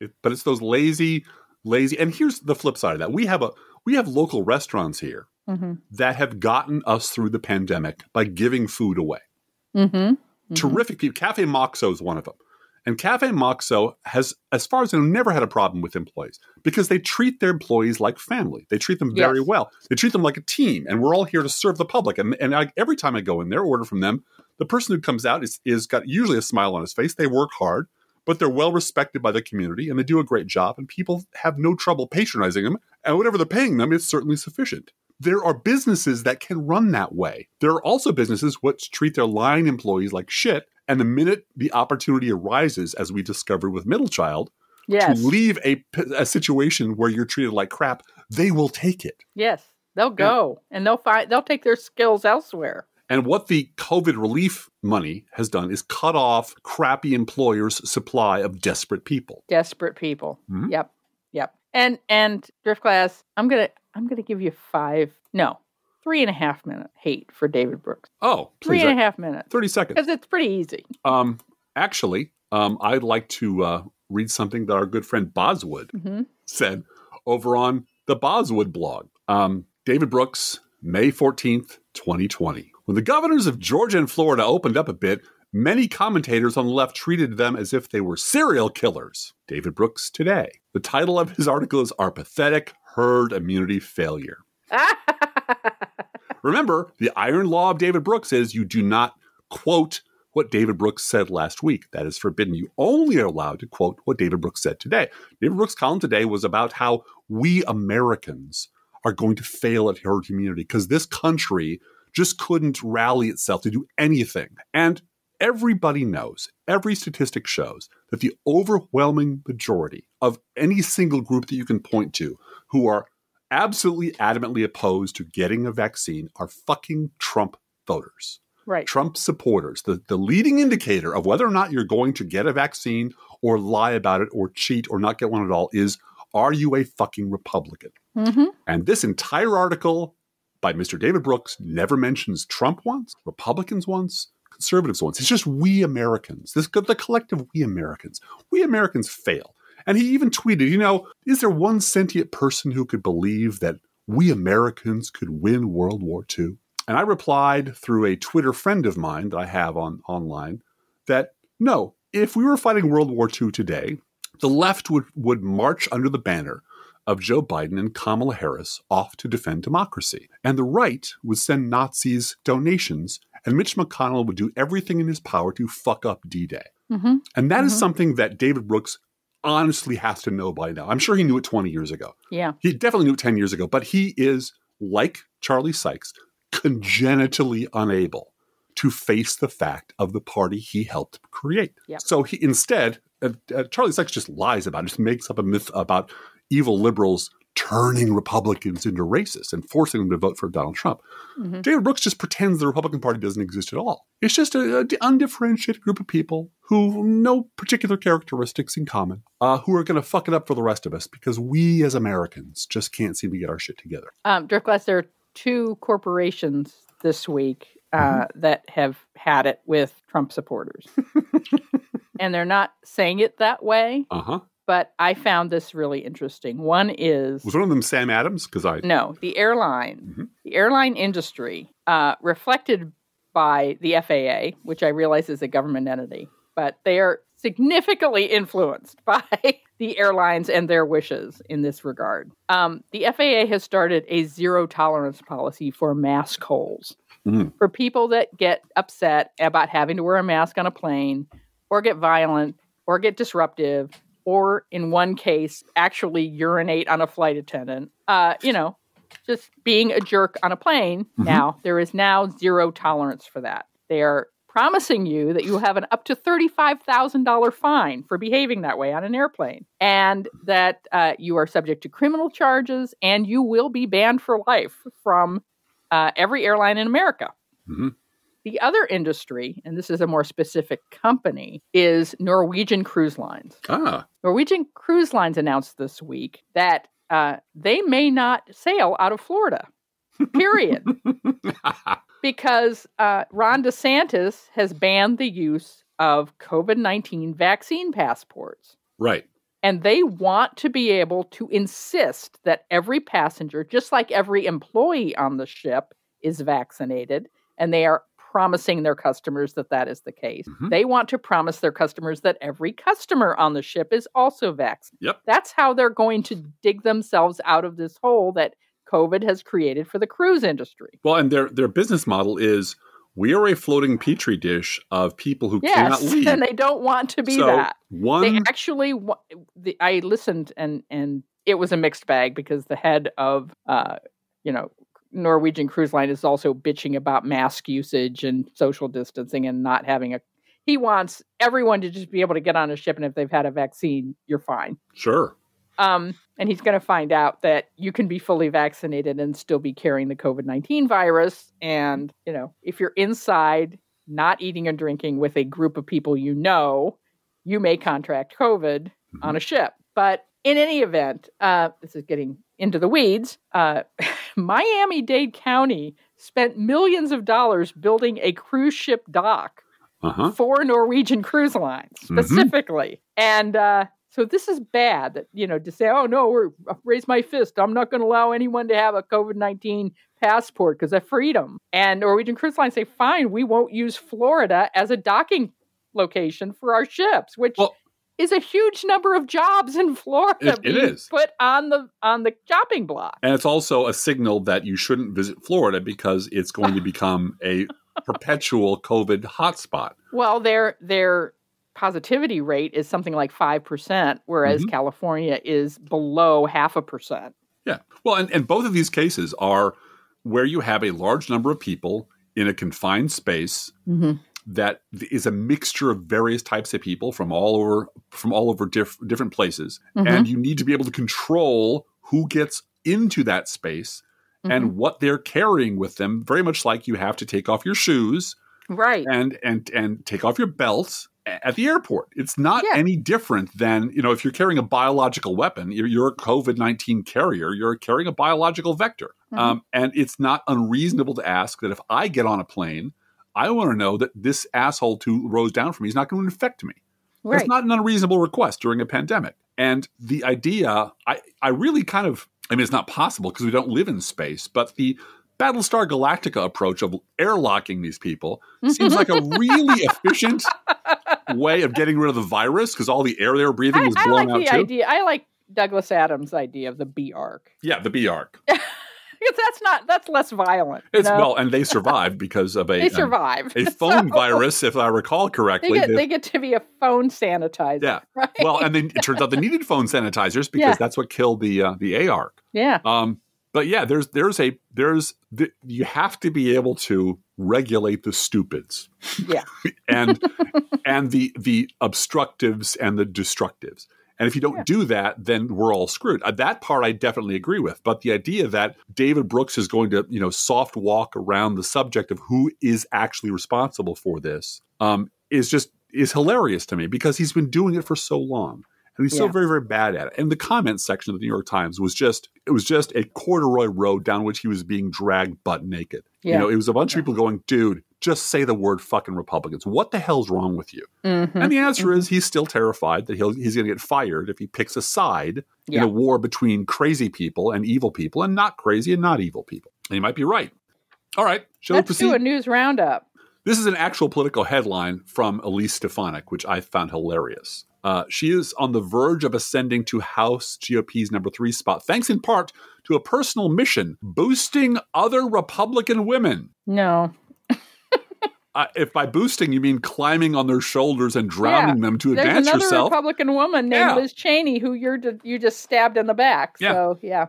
It, but it's those lazy, lazy. And here's the flip side of that. We have a we have local restaurants here mm-hmm. that have gotten us through the pandemic by giving food away. Mm-hmm. mm-hmm. Terrific people. Cafe Moxo is one of them. And Cafe Moxo has, as far as I know, never had a problem with employees because they treat their employees like family. They treat them very yes. well. They treat them like a team, and we're all here to serve the public. And, and I, every time I go in there, order from them, the person who comes out is, is got usually a smile on his face. They work hard, but they're well respected by the community and they do a great job. And people have no trouble patronizing them. And whatever they're paying them is certainly sufficient there are businesses that can run that way. There are also businesses which treat their line employees like shit. And the minute the opportunity arises, as we discovered with Middle Child, yes. to leave a, a situation where you're treated like crap, they will take it. Yes, they'll go yeah. and they'll find they'll take their skills elsewhere. And what the COVID relief money has done is cut off crappy employers' supply of desperate people. Desperate people. Mm -hmm. Yep. And and drift class, I'm gonna I'm gonna give you five. No, three and a half minute hate for David Brooks. Oh, three and I, a uh, half minutes, thirty seconds, because it's pretty easy. Um, actually, um, I'd like to uh, read something that our good friend Boswood mm-hmm. said over on the Boswood blog. Um, David Brooks, May fourteenth, twenty twenty. When the governors of Georgia and Florida opened up a bit, Many commentators on the left treated them as if they were serial killers. David Brooks today. The title of his article is Our Pathetic Herd Immunity Failure. Remember, the iron law of David Brooks is you do not quote what David Brooks said last week. That is forbidden. You only are allowed to quote what David Brooks said today. David Brooks' column today was about how we Americans are going to fail at herd immunity because this country just couldn't rally itself to do anything. And everybody knows, every statistic shows that the overwhelming majority of any single group that you can point to who are absolutely adamantly opposed to getting a vaccine are fucking Trump voters. Right. Trump supporters, the, the leading indicator of whether or not you're going to get a vaccine or lie about it or cheat or not get one at all is are you a fucking Republican? Mm -hmm. And this entire article by Mr. David Brooks never mentions Trump once, Republicans once, conservatives once. It's just we Americans, this the collective we Americans. We Americans fail. And he even tweeted, you know, is there one sentient person who could believe that we Americans could win World War II? And I replied through a Twitter friend of mine that I have on online that no, if we were fighting World War II today, the left would, would march under the banner of Joe Biden and Kamala Harris off to defend democracy. And the right would send Nazis donations and Mitch McConnell would do everything in his power to fuck up D Day. Mm -hmm. And that mm -hmm. is mm-hmm. something that David Brooks honestly has to know by now. I'm sure he knew it 20 years ago. Yeah. He definitely knew it 10 years ago, but he is, like Charlie Sykes, congenitally unable to face the fact of the party he helped create. Yep. So he instead, uh, uh, Charlie Sykes just lies about it, just makes up a myth about evil liberals turning Republicans into racists and forcing them to vote for Donald Trump. Mm-hmm. David Brooks just pretends the Republican Party doesn't exist at all. It's just an undifferentiated group of people who no particular characteristics in common, uh, who are going to fuck it up for the rest of us because we as Americans just can't seem to get our shit together. Um, Dirk Glass, there are two corporations this week uh, mm-hmm. that have had it with Trump supporters. and they're not saying it that way. Uh-huh but I found this really interesting. One is was one of them Sam Adams because I no the airline mm-hmm. the airline industry uh, reflected by the FAA, which I realize is a government entity, but they are significantly influenced by the airlines and their wishes in this regard. Um, the FAA has started a zero tolerance policy for mask holes mm-hmm. for people that get upset about having to wear a mask on a plane or get violent or get disruptive or in one case, actually urinate on a flight attendant. Uh, you know, just being a jerk on a plane mm-hmm. now, there is now zero tolerance for that. They are promising you that you have an up to $35,000 fine for behaving that way on an airplane and that uh, you are subject to criminal charges and you will be banned for life from uh, every airline in America. Mm-hmm. The other industry, and this is a more specific company, is Norwegian Cruise Lines. Ah. Norwegian Cruise Lines announced this week that uh, they may not sail out of Florida, period. because uh, Ron DeSantis has banned the use of COVID 19 vaccine passports. Right. And they want to be able to insist that every passenger, just like every employee on the ship, is vaccinated. And they are promising their customers that that is the case. Mm-hmm. They want to promise their customers that every customer on the ship is also vaccinated. Yep. That's how they're going to dig themselves out of this hole that COVID has created for the cruise industry. Well, and their their business model is we are a floating petri dish of people who yes, cannot leave, and they don't want to be so that. One, they actually. I listened, and and it was a mixed bag because the head of, uh, you know, Norwegian Cruise Line is also bitching about mask usage and social distancing and not having a. He wants everyone to just be able to get on a ship, and if they've had a vaccine, you're fine. Sure. Um, and he's going to find out that you can be fully vaccinated and still be carrying the COVID 19 virus. And, you know, if you're inside, not eating and drinking with a group of people you know, you may contract COVID mm-hmm. on a ship. But in any event, uh, this is getting into the weeds. Uh, Miami Dade County spent millions of dollars building a cruise ship dock uh-huh. for Norwegian Cruise Lines mm-hmm. specifically. Mm-hmm. And uh, so this is bad that, you know, to say, oh, no, we're, uh, raise my fist. I'm not going to allow anyone to have a COVID 19 passport because of freedom. And Norwegian Cruise Lines say, fine, we won't use Florida as a docking location for our ships, which well, is a huge number of jobs in Florida. it, it is put on the on the chopping block, and it's also a signal that you shouldn't visit Florida because it's going to become a perpetual COVID hotspot. Well, their their positivity rate is something like five percent, whereas mm-hmm. California is below half a percent. Yeah, well, and, and both of these cases are where you have a large number of people in a confined space mm-hmm that is a mixture of various types of people from all over from all over diff- different places mm-hmm. and you need to be able to control who gets into that space mm-hmm. and what they're carrying with them very much like you have to take off your shoes right and and and take off your belt at the airport it's not yeah. any different than you know if you're carrying a biological weapon you're, you're a covid-19 carrier you're carrying a biological vector mm-hmm. um, and it's not unreasonable to ask that if i get on a plane I want to know that this asshole who rose down from me is not going to infect me. Right. That's not an unreasonable request during a pandemic. And the idea, I, I really kind of, I mean, it's not possible because we don't live in space, but the Battlestar Galactica approach of airlocking these people seems like a really efficient way of getting rid of the virus because all the air they were breathing was I, I blown like out. I like the too. idea. I like Douglas Adams' idea of the B arc. Yeah, the B arc. that's not that's less violent. It's well, and they survived because of a they um, survive a, phone so, virus, if I recall correctly. They get, they get, to be a phone sanitizer. Yeah. Right? Well, and then it turns out they needed phone sanitizers because yeah. that's what killed the uh, the AR. Yeah. Um. But yeah, there's there's a there's the, you have to be able to regulate the stupids. Yeah. and and the the obstructives and the destructives. And if you don't yeah. do that, then we're all screwed. Uh, that part I definitely agree with. But the idea that David Brooks is going to, you know, soft walk around the subject of who is actually responsible for this um, is just is hilarious to me because he's been doing it for so long. And he's yeah. so very, very bad at it. And the comment section of the New York Times was just it was just a corduroy road down which he was being dragged butt naked. Yeah. You know, it was a bunch of people going, dude, just say the word fucking Republicans. What the hell's wrong with you? Mm-hmm. And the answer mm-hmm. is he's still terrified that he'll, he's going to get fired if he picks a side yeah. in a war between crazy people and evil people and not crazy and not evil people. And he might be right. All right. Shall Let's we proceed? do a news roundup. This is an actual political headline from Elise Stefanik, which I found hilarious. Uh, she is on the verge of ascending to House GOP's number three spot, thanks in part to a personal mission boosting other Republican women. No if by boosting you mean climbing on their shoulders and drowning yeah. them to There's advance another Republican woman named yeah. Liz Cheney who you're you just stabbed in the back. Yeah. So yeah.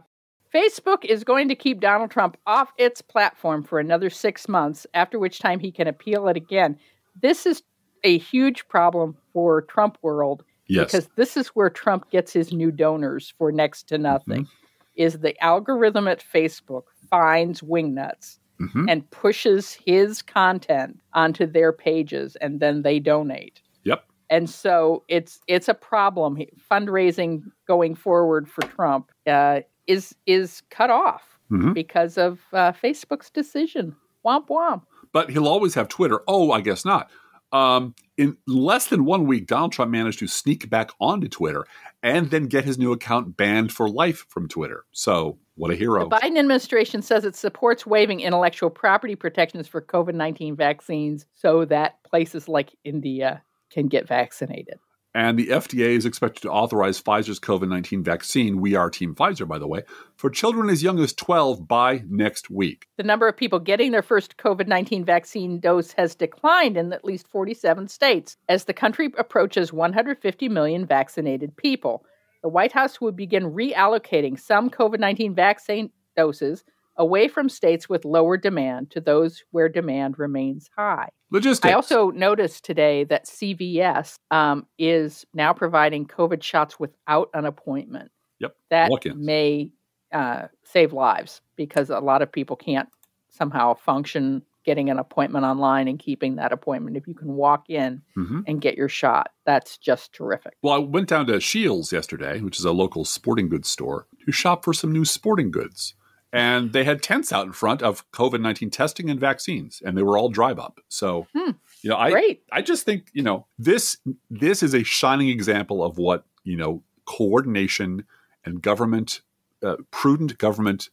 Facebook is going to keep Donald Trump off its platform for another six months, after which time he can appeal it again. This is a huge problem for Trump world yes. because this is where Trump gets his new donors for next to mm-hmm. nothing. Mm-hmm. Is the algorithm at Facebook finds wingnuts mm-hmm. and pushes his content onto their pages and then they donate. Yep. And so it's it's a problem. Fundraising going forward for Trump uh, is is cut off mm-hmm. because of uh, Facebook's decision. Womp womp. But he'll always have Twitter. Oh, I guess not. Um, in less than one week, Donald Trump managed to sneak back onto Twitter and then get his new account banned for life from Twitter. So, what a hero. The Biden administration says it supports waiving intellectual property protections for COVID 19 vaccines so that places like India can get vaccinated. And the FDA is expected to authorize Pfizer's COVID 19 vaccine, we are Team Pfizer, by the way, for children as young as 12 by next week. The number of people getting their first COVID 19 vaccine dose has declined in at least 47 states as the country approaches 150 million vaccinated people. The White House would begin reallocating some COVID 19 vaccine doses away from states with lower demand to those where demand remains high. Logistics. I also noticed today that CVS um, is now providing COVID shots without an appointment. Yep. That Walk-ins. may uh, save lives because a lot of people can't somehow function getting an appointment online and keeping that appointment. If you can walk in mm-hmm. and get your shot, that's just terrific. Well, I went down to Shields yesterday, which is a local sporting goods store, to shop for some new sporting goods and they had tents out in front of COVID nineteen testing and vaccines, and they were all drive up. So, hmm. you know, I Great. I just think you know this this is a shining example of what you know coordination and government uh, prudent government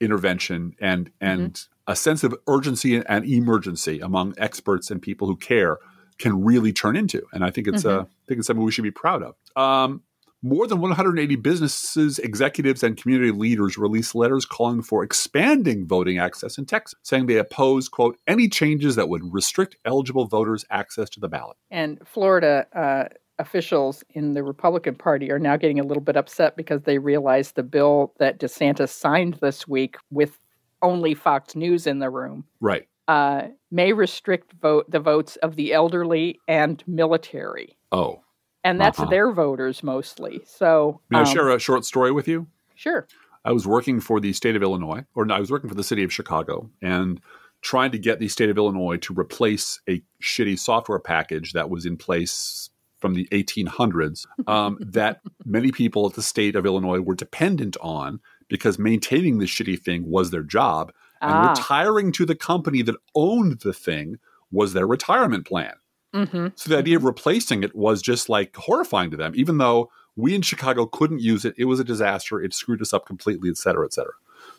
intervention and mm-hmm. and mm-hmm. a sense of urgency and, and, emergency among experts and people who care can really turn into. And I think it's mm-hmm. think it's something we should be proud of. Um, more than 180 businesses, executives, and community leaders released letters calling for expanding voting access in Texas, saying they oppose, quote, any changes that would restrict eligible voters' access to the ballot. And Florida uh, officials in the Republican Party are now getting a little bit upset because they realize the bill that DeSantis signed this week with only Fox News in the room. Right. Uh, may restrict vote the votes of the elderly and military. Oh and that's uh-huh. their voters mostly. So, may I um, share a short story with you? Sure. I was working for the state of Illinois, or no, I was working for the city of Chicago, and trying to get the state of Illinois to replace a shitty software package that was in place from the 1800s um, that many people at the state of Illinois were dependent on because maintaining the shitty thing was their job, and ah. retiring to the company that owned the thing was their retirement plan. Mm-hmm. So the idea of replacing it was just like horrifying to them, even though we in Chicago couldn't use it. It was a disaster. It screwed us up completely, et cetera, et cetera.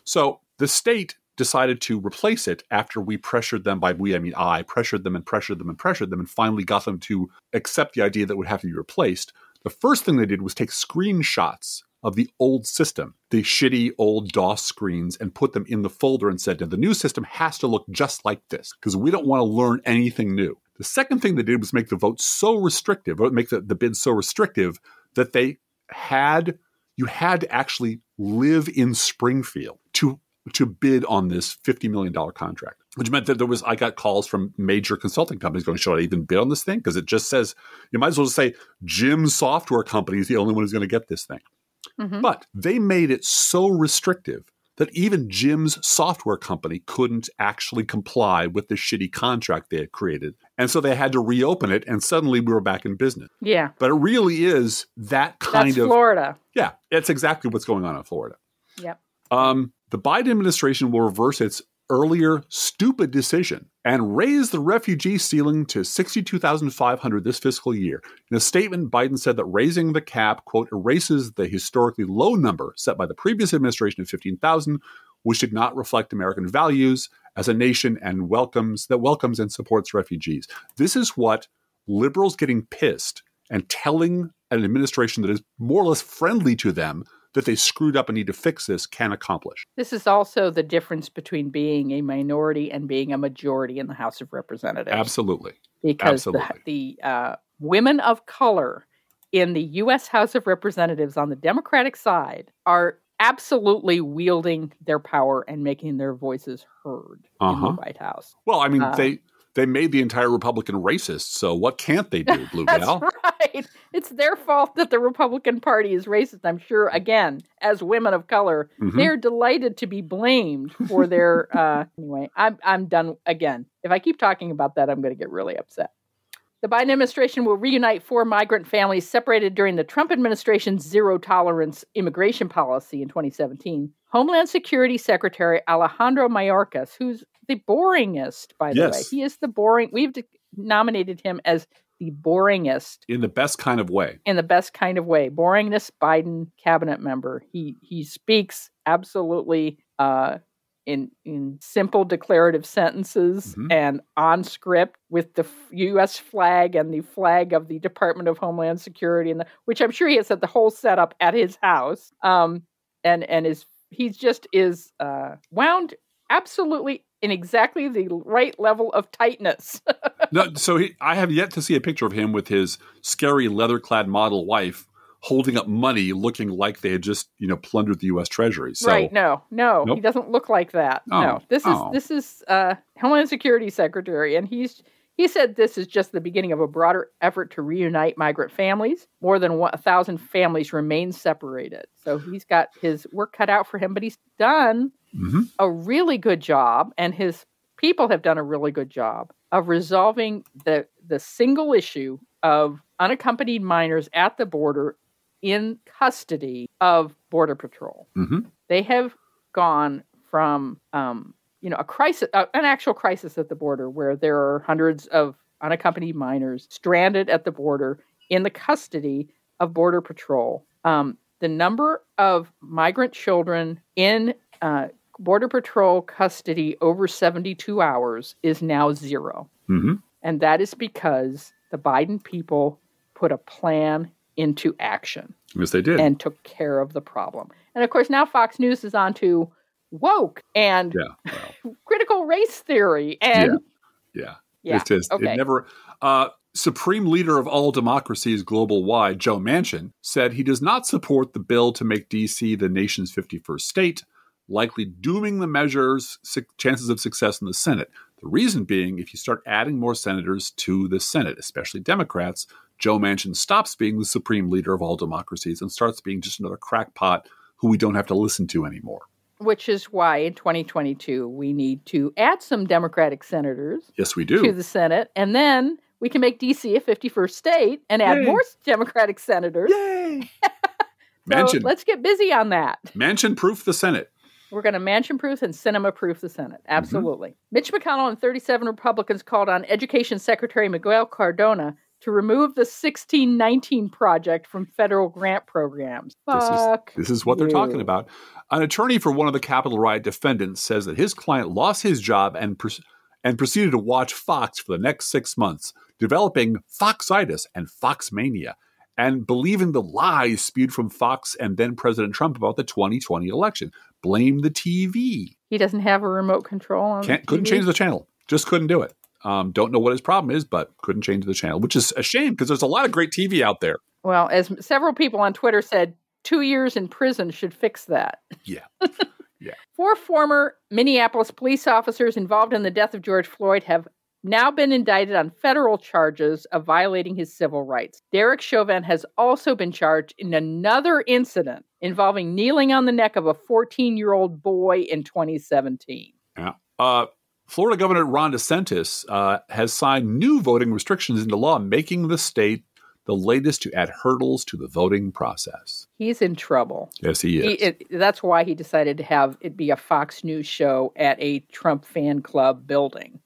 So the state decided to replace it after we pressured them by we, I mean I, pressured them and pressured them and pressured them and finally got them to accept the idea that would have to be replaced. The first thing they did was take screenshots of the old system, the shitty old DOS screens, and put them in the folder and said, the new system has to look just like this because we don't want to learn anything new. The second thing they did was make the vote so restrictive, or make the, the bid so restrictive that they had you had to actually live in Springfield to to bid on this $50 million contract, which meant that there was, I got calls from major consulting companies going, should I even bid on this thing? Because it just says, you might as well just say Jim Software Company is the only one who's going to get this thing. Mm -hmm. But they made it so restrictive that even Jim's software company couldn't actually comply with the shitty contract they had created. And so they had to reopen it, and suddenly we were back in business. Yeah. But it really is that kind that's of Florida. Yeah, that's exactly what's going on in Florida. Yep. Um, the Biden administration will reverse its earlier stupid decision and raise the refugee ceiling to 62,500 this fiscal year. In a statement, Biden said that raising the cap, quote, erases the historically low number set by the previous administration of 15,000, which did not reflect American values as a nation and welcomes that welcomes and supports refugees. This is what liberals getting pissed and telling an administration that is more or less friendly to them that they screwed up and need to fix this can accomplish. This is also the difference between being a minority and being a majority in the House of Representatives. Absolutely. Because Absolutely. the, the uh, women of color in the U.S. House of Representatives on the Democratic side are absolutely wielding their power and making their voices heard uh-huh. in the uh-huh. White House. Well, I mean, uh, they they made the entire Republican racist. So what can't they do, Blue That's Gal? right. It's their fault that the Republican Party is racist. I'm sure. Mm-hmm. Again, as women of color, mm-hmm. they're delighted to be blamed for their. uh, anyway, I'm I'm done again. If I keep talking about that, I'm going to get really upset. The Biden administration will reunite four migrant families separated during the Trump administration's zero tolerance immigration policy in 2017. Homeland Security Secretary Alejandro Mayorkas, who's the boringest, by the yes. way, he is the boring. We've nominated him as the boringest in the best kind of way. In the best kind of way, boringest Biden cabinet member. He he speaks absolutely uh, in, in simple declarative sentences mm-hmm. and on script with the U.S. flag and the flag of the Department of Homeland Security, and the, which I'm sure he has had the whole setup at his house. Um, and and is he's just is uh, wound absolutely in exactly the right level of tightness. no, so he, I have yet to see a picture of him with his scary leather-clad model wife holding up money looking like they had just you know plundered the U.S. Treasury. So, right? No, no, nope. he doesn't look like that. Oh, no, this oh. is this is uh, Homeland Security Secretary, and he's he said this is just the beginning of a broader effort to reunite migrant families. More than 1,000 families remain separated. So he's got his work cut out for him, but he's done mm-hmm. a really good job, and his people have done a really good job of resolving the, the single issue of unaccompanied minors at the border in custody of Border Patrol. Mm-hmm. They have gone from um, you know a crisis, uh, an actual crisis at the border, where there are hundreds of unaccompanied minors stranded at the border in the custody of Border Patrol. Um, the number of migrant children in uh, Border Patrol custody over 72 hours is now 0 mm-hmm. And that is because the Biden people put a plan into action. Yes, they did. And took care of the problem. And of course, now Fox News is on to woke and yeah, well. critical race theory. And yeah, yeah. yeah. It just, okay. it never. Uh, Supreme leader of all democracies global wide, Joe Manchin, said he does not support the bill to make D.C. the nation's 51st state, likely dooming the measure's chances of success in the Senate. The reason being, if you start adding more senators to the Senate, especially Democrats, Joe Manchin stops being the supreme leader of all democracies and starts being just another crackpot who we don't have to listen to anymore. Which is why in 2022 we need to add some Democratic senators. Yes, we do. To the Senate. And then we can make DC a 51st state and add Yay. more Democratic senators. Yay! so Manchin. Let's get busy on that. Mansion proof the Senate. We're going to mansion proof and cinema proof the Senate. Mm-hmm. Absolutely. Mm-hmm. Mitch McConnell and 37 Republicans called on Education Secretary Miguel Cardona to remove the 1619 project from federal grant programs. Fuck. This is, this is what they're talking about. An attorney for one of the Capitol riot defendants says that his client lost his job and and proceeded to watch Fox for the next six months, developing foxitis and foxmania and believing the lies spewed from Fox and then President Trump about the 2020 election. Blame the TV. He doesn't have a remote control. Can't, couldn't change the channel. Just couldn't do it. Um, don't know what his problem is, but couldn't change the channel, which is a shame because there's a lot of great TV out there. Well, as several people on Twitter said, two years in prison should fix that. Yeah. Yeah. Four former Minneapolis police officers involved in the death of George Floyd have now been indicted on federal charges of violating his civil rights. Derek Chauvin has also been charged in another incident involving kneeling on the neck of a 14 year old boy in 2017. Yeah. Uh, Florida Governor Ron DeSantis uh, has signed new voting restrictions into law, making the state the latest to add hurdles to the voting process. He's in trouble. Yes, he is. He, it, that's why he decided to have it be a Fox News show at a Trump fan club building.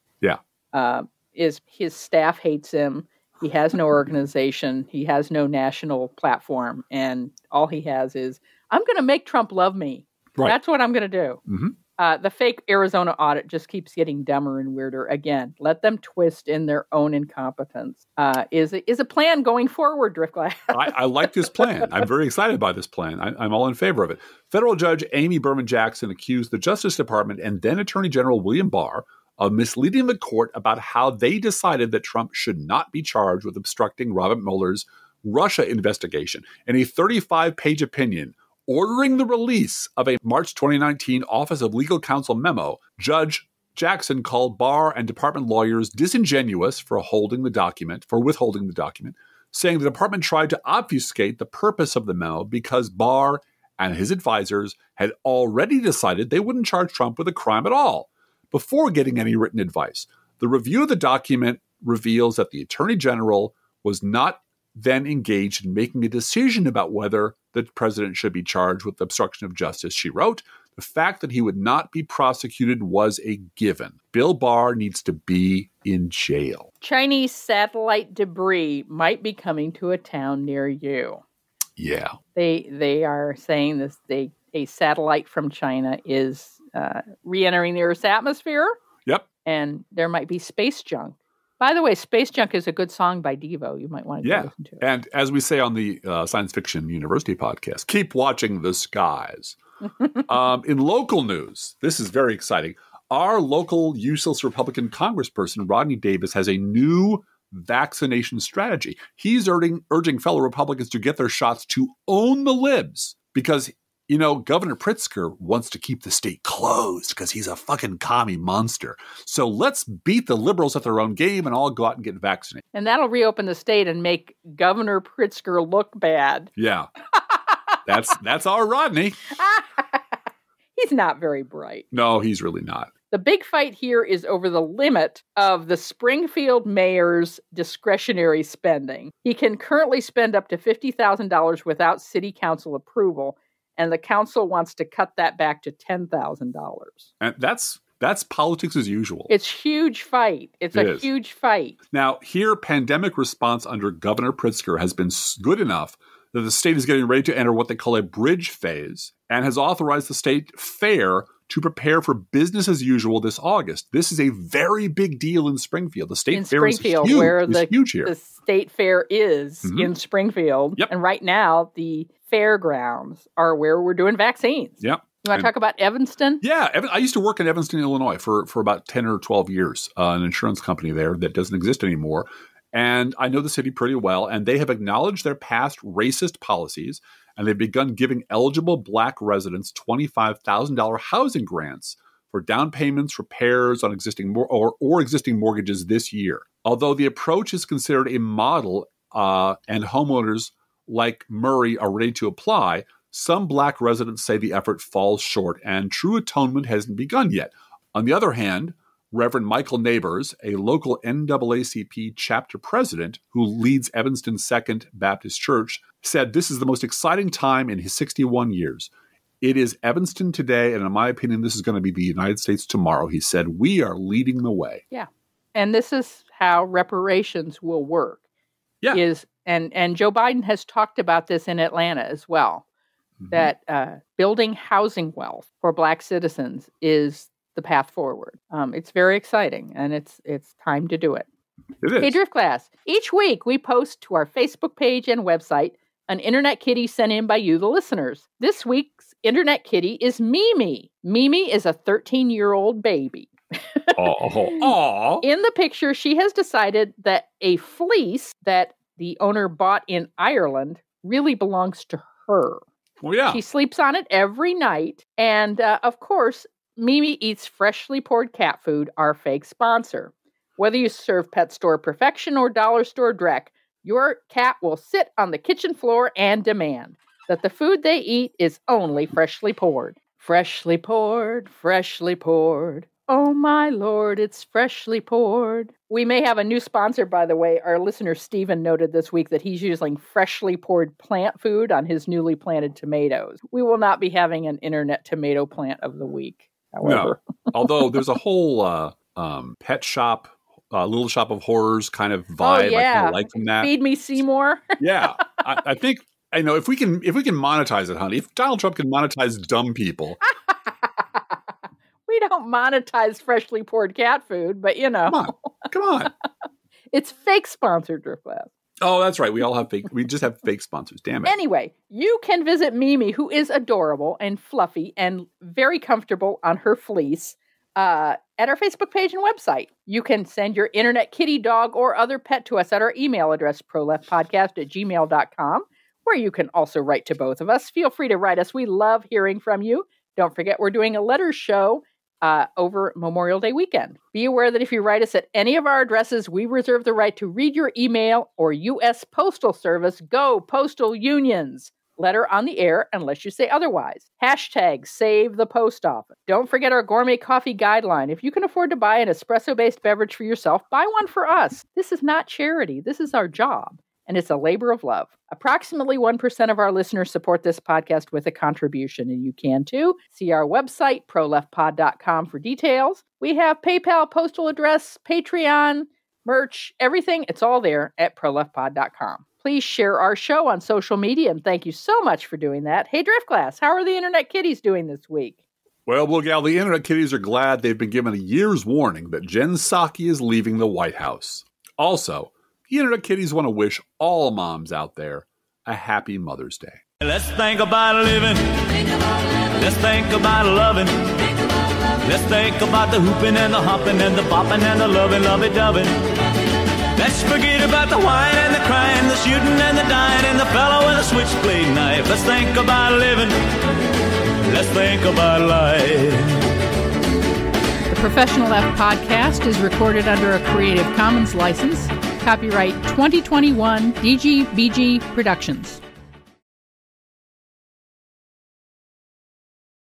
Uh, is his staff hates him. He has no organization. He has no national platform, and all he has is I'm going to make Trump love me. Right. That's what I'm going to do. Mm-hmm. Uh, the fake Arizona audit just keeps getting dumber and weirder. Again, let them twist in their own incompetence. Uh, is is a plan going forward, Driftglass? I, I like this plan. I'm very excited by this plan. I, am all in favor of it. Federal Judge Amy Berman Jackson accused the Justice Department and then Attorney General William Barr of misleading the court about how they decided that Trump should not be charged with obstructing Robert Mueller's Russia investigation in a 35 page opinion ordering the release of a March 2019 Office of Legal Counsel memo, Judge Jackson called bar and department lawyers disingenuous for holding the document, for withholding the document, saying the department tried to obfuscate the purpose of the memo because Barr and his advisors had already decided they wouldn't charge Trump with a crime at all before getting any written advice. The review of the document reveals that the Attorney General was not then engaged in making a decision about whether the president should be charged with obstruction of justice, she wrote. The fact that he would not be prosecuted was a given. Bill Barr needs to be in jail. Chinese satellite debris might be coming to a town near you. Yeah. They they are saying this they a satellite from China is uh, re-entering the Earth's atmosphere. Yep. And there might be space junk. By the way, Space Junk is a good song by Devo. You might want to yeah. listen to it. And as we say on the uh, Science Fiction University podcast, keep watching the skies. um, in local news, this is very exciting. Our local useless Republican congressperson, Rodney Davis, has a new vaccination strategy. He's urging, urging fellow Republicans to get their shots to own the libs because you know, Governor Pritzker wants to keep the state closed because he's a fucking commie monster. So let's beat the liberals at their own game and all go out and get vaccinated. And that'll reopen the state and make Governor Pritzker look bad. Yeah. that's that's our Rodney. he's not very bright. No, he's really not. The big fight here is over the limit of the Springfield mayor's discretionary spending. He can currently spend up to $50,000 without city council approval, and the council wants to cut that back to ten thousand dollars. That's that's politics as usual. It's huge fight. It's it a is. huge fight. Now here, pandemic response under Governor Pritzker has been good enough that the state is getting ready to enter what they call a bridge phase and has authorized the state fair to prepare for business as usual this August. This is a very big deal in Springfield. The state in fair Springfield, is huge, where the, huge here. the state fair is mm-hmm. in Springfield. Yep. And right now, the fairgrounds are where we're doing vaccines. Yep. You want to talk about Evanston? Yeah, I used to work in Evanston, Illinois for, for about 10 or 12 years, uh, an insurance company there that doesn't exist anymore. And I know the city pretty well, and they have acknowledged their past racist policies, and they've begun giving eligible black residents $25,000 housing grants for down payments, repairs on existing mor- or, or existing mortgages this year. Although the approach is considered a model, uh, and homeowners – like Murray are ready to apply, some black residents say the effort falls short and true atonement hasn't begun yet. On the other hand, Reverend Michael Neighbors, a local NAACP chapter president who leads Evanston Second Baptist Church, said this is the most exciting time in his 61 years. It is Evanston today, and in my opinion, this is going to be the United States tomorrow. He said, We are leading the way. Yeah. And this is how reparations will work. Yeah. Is and and Joe Biden has talked about this in Atlanta as well. Mm-hmm. That uh, building housing wealth for Black citizens is the path forward. Um, it's very exciting, and it's it's time to do it. It is. Hey, Drift Class. Each week we post to our Facebook page and website an internet kitty sent in by you, the listeners. This week's internet kitty is Mimi. Mimi is a 13 year old baby. Aww. Aww. In the picture, she has decided that a fleece that the owner bought in Ireland really belongs to her. Well, oh, yeah. She sleeps on it every night. And uh, of course, Mimi Eats Freshly Poured Cat Food, our fake sponsor. Whether you serve pet store perfection or dollar store dreck, your cat will sit on the kitchen floor and demand that the food they eat is only freshly poured. Freshly poured, freshly poured, Oh my lord, it's freshly poured. We may have a new sponsor, by the way. Our listener Stephen noted this week that he's using freshly poured plant food on his newly planted tomatoes. We will not be having an internet tomato plant of the week, however. No. Although there's a whole uh, um, pet shop, uh, little shop of horrors kind of oh, vibe. Oh, yeah. I like from that. Feed me Seymour. yeah, I, I think I know if we can if we can monetize it, honey. If Donald Trump can monetize dumb people don't monetize freshly poured cat food, but you know. Come on. Come on. it's fake sponsored Drift Oh, that's right. We all have fake. We just have fake sponsors. Damn it. Anyway, you can visit Mimi, who is adorable and fluffy and very comfortable on her fleece, uh, at our Facebook page and website. You can send your internet kitty, dog, or other pet to us at our email address, proleftpodcast at gmail.com, where you can also write to both of us. Feel free to write us. We love hearing from you. Don't forget, we're doing a letter show uh, over Memorial Day weekend. Be aware that if you write us at any of our addresses, we reserve the right to read your email or U.S. Postal Service Go Postal Unions letter on the air unless you say otherwise. Hashtag save the post office. Don't forget our gourmet coffee guideline. If you can afford to buy an espresso based beverage for yourself, buy one for us. This is not charity, this is our job and it's a labor of love. Approximately 1% of our listeners support this podcast with a contribution, and you can too. See our website, proleftpod.com, for details. We have PayPal, postal address, Patreon, merch, everything. It's all there at proleftpod.com. Please share our show on social media, and thank you so much for doing that. Hey, Driftglass, how are the Internet Kitties doing this week? Well, blue gal, the Internet Kitties are glad they've been given a year's warning that Jen Psaki is leaving the White House. Also, Internet kitties want to wish all moms out there a happy Mother's Day. Let's think about living. Let's think about loving. Let's think about the hooping and the hopping and the bopping and the loving, lovey dovin'. Let's forget about the wine and the crying, the shooting and the dying, and the fellow with the switchblade knife. Let's think about living. Let's think about life. The Professional F podcast is recorded under a Creative Commons license. Copyright 2021 DGBG Productions.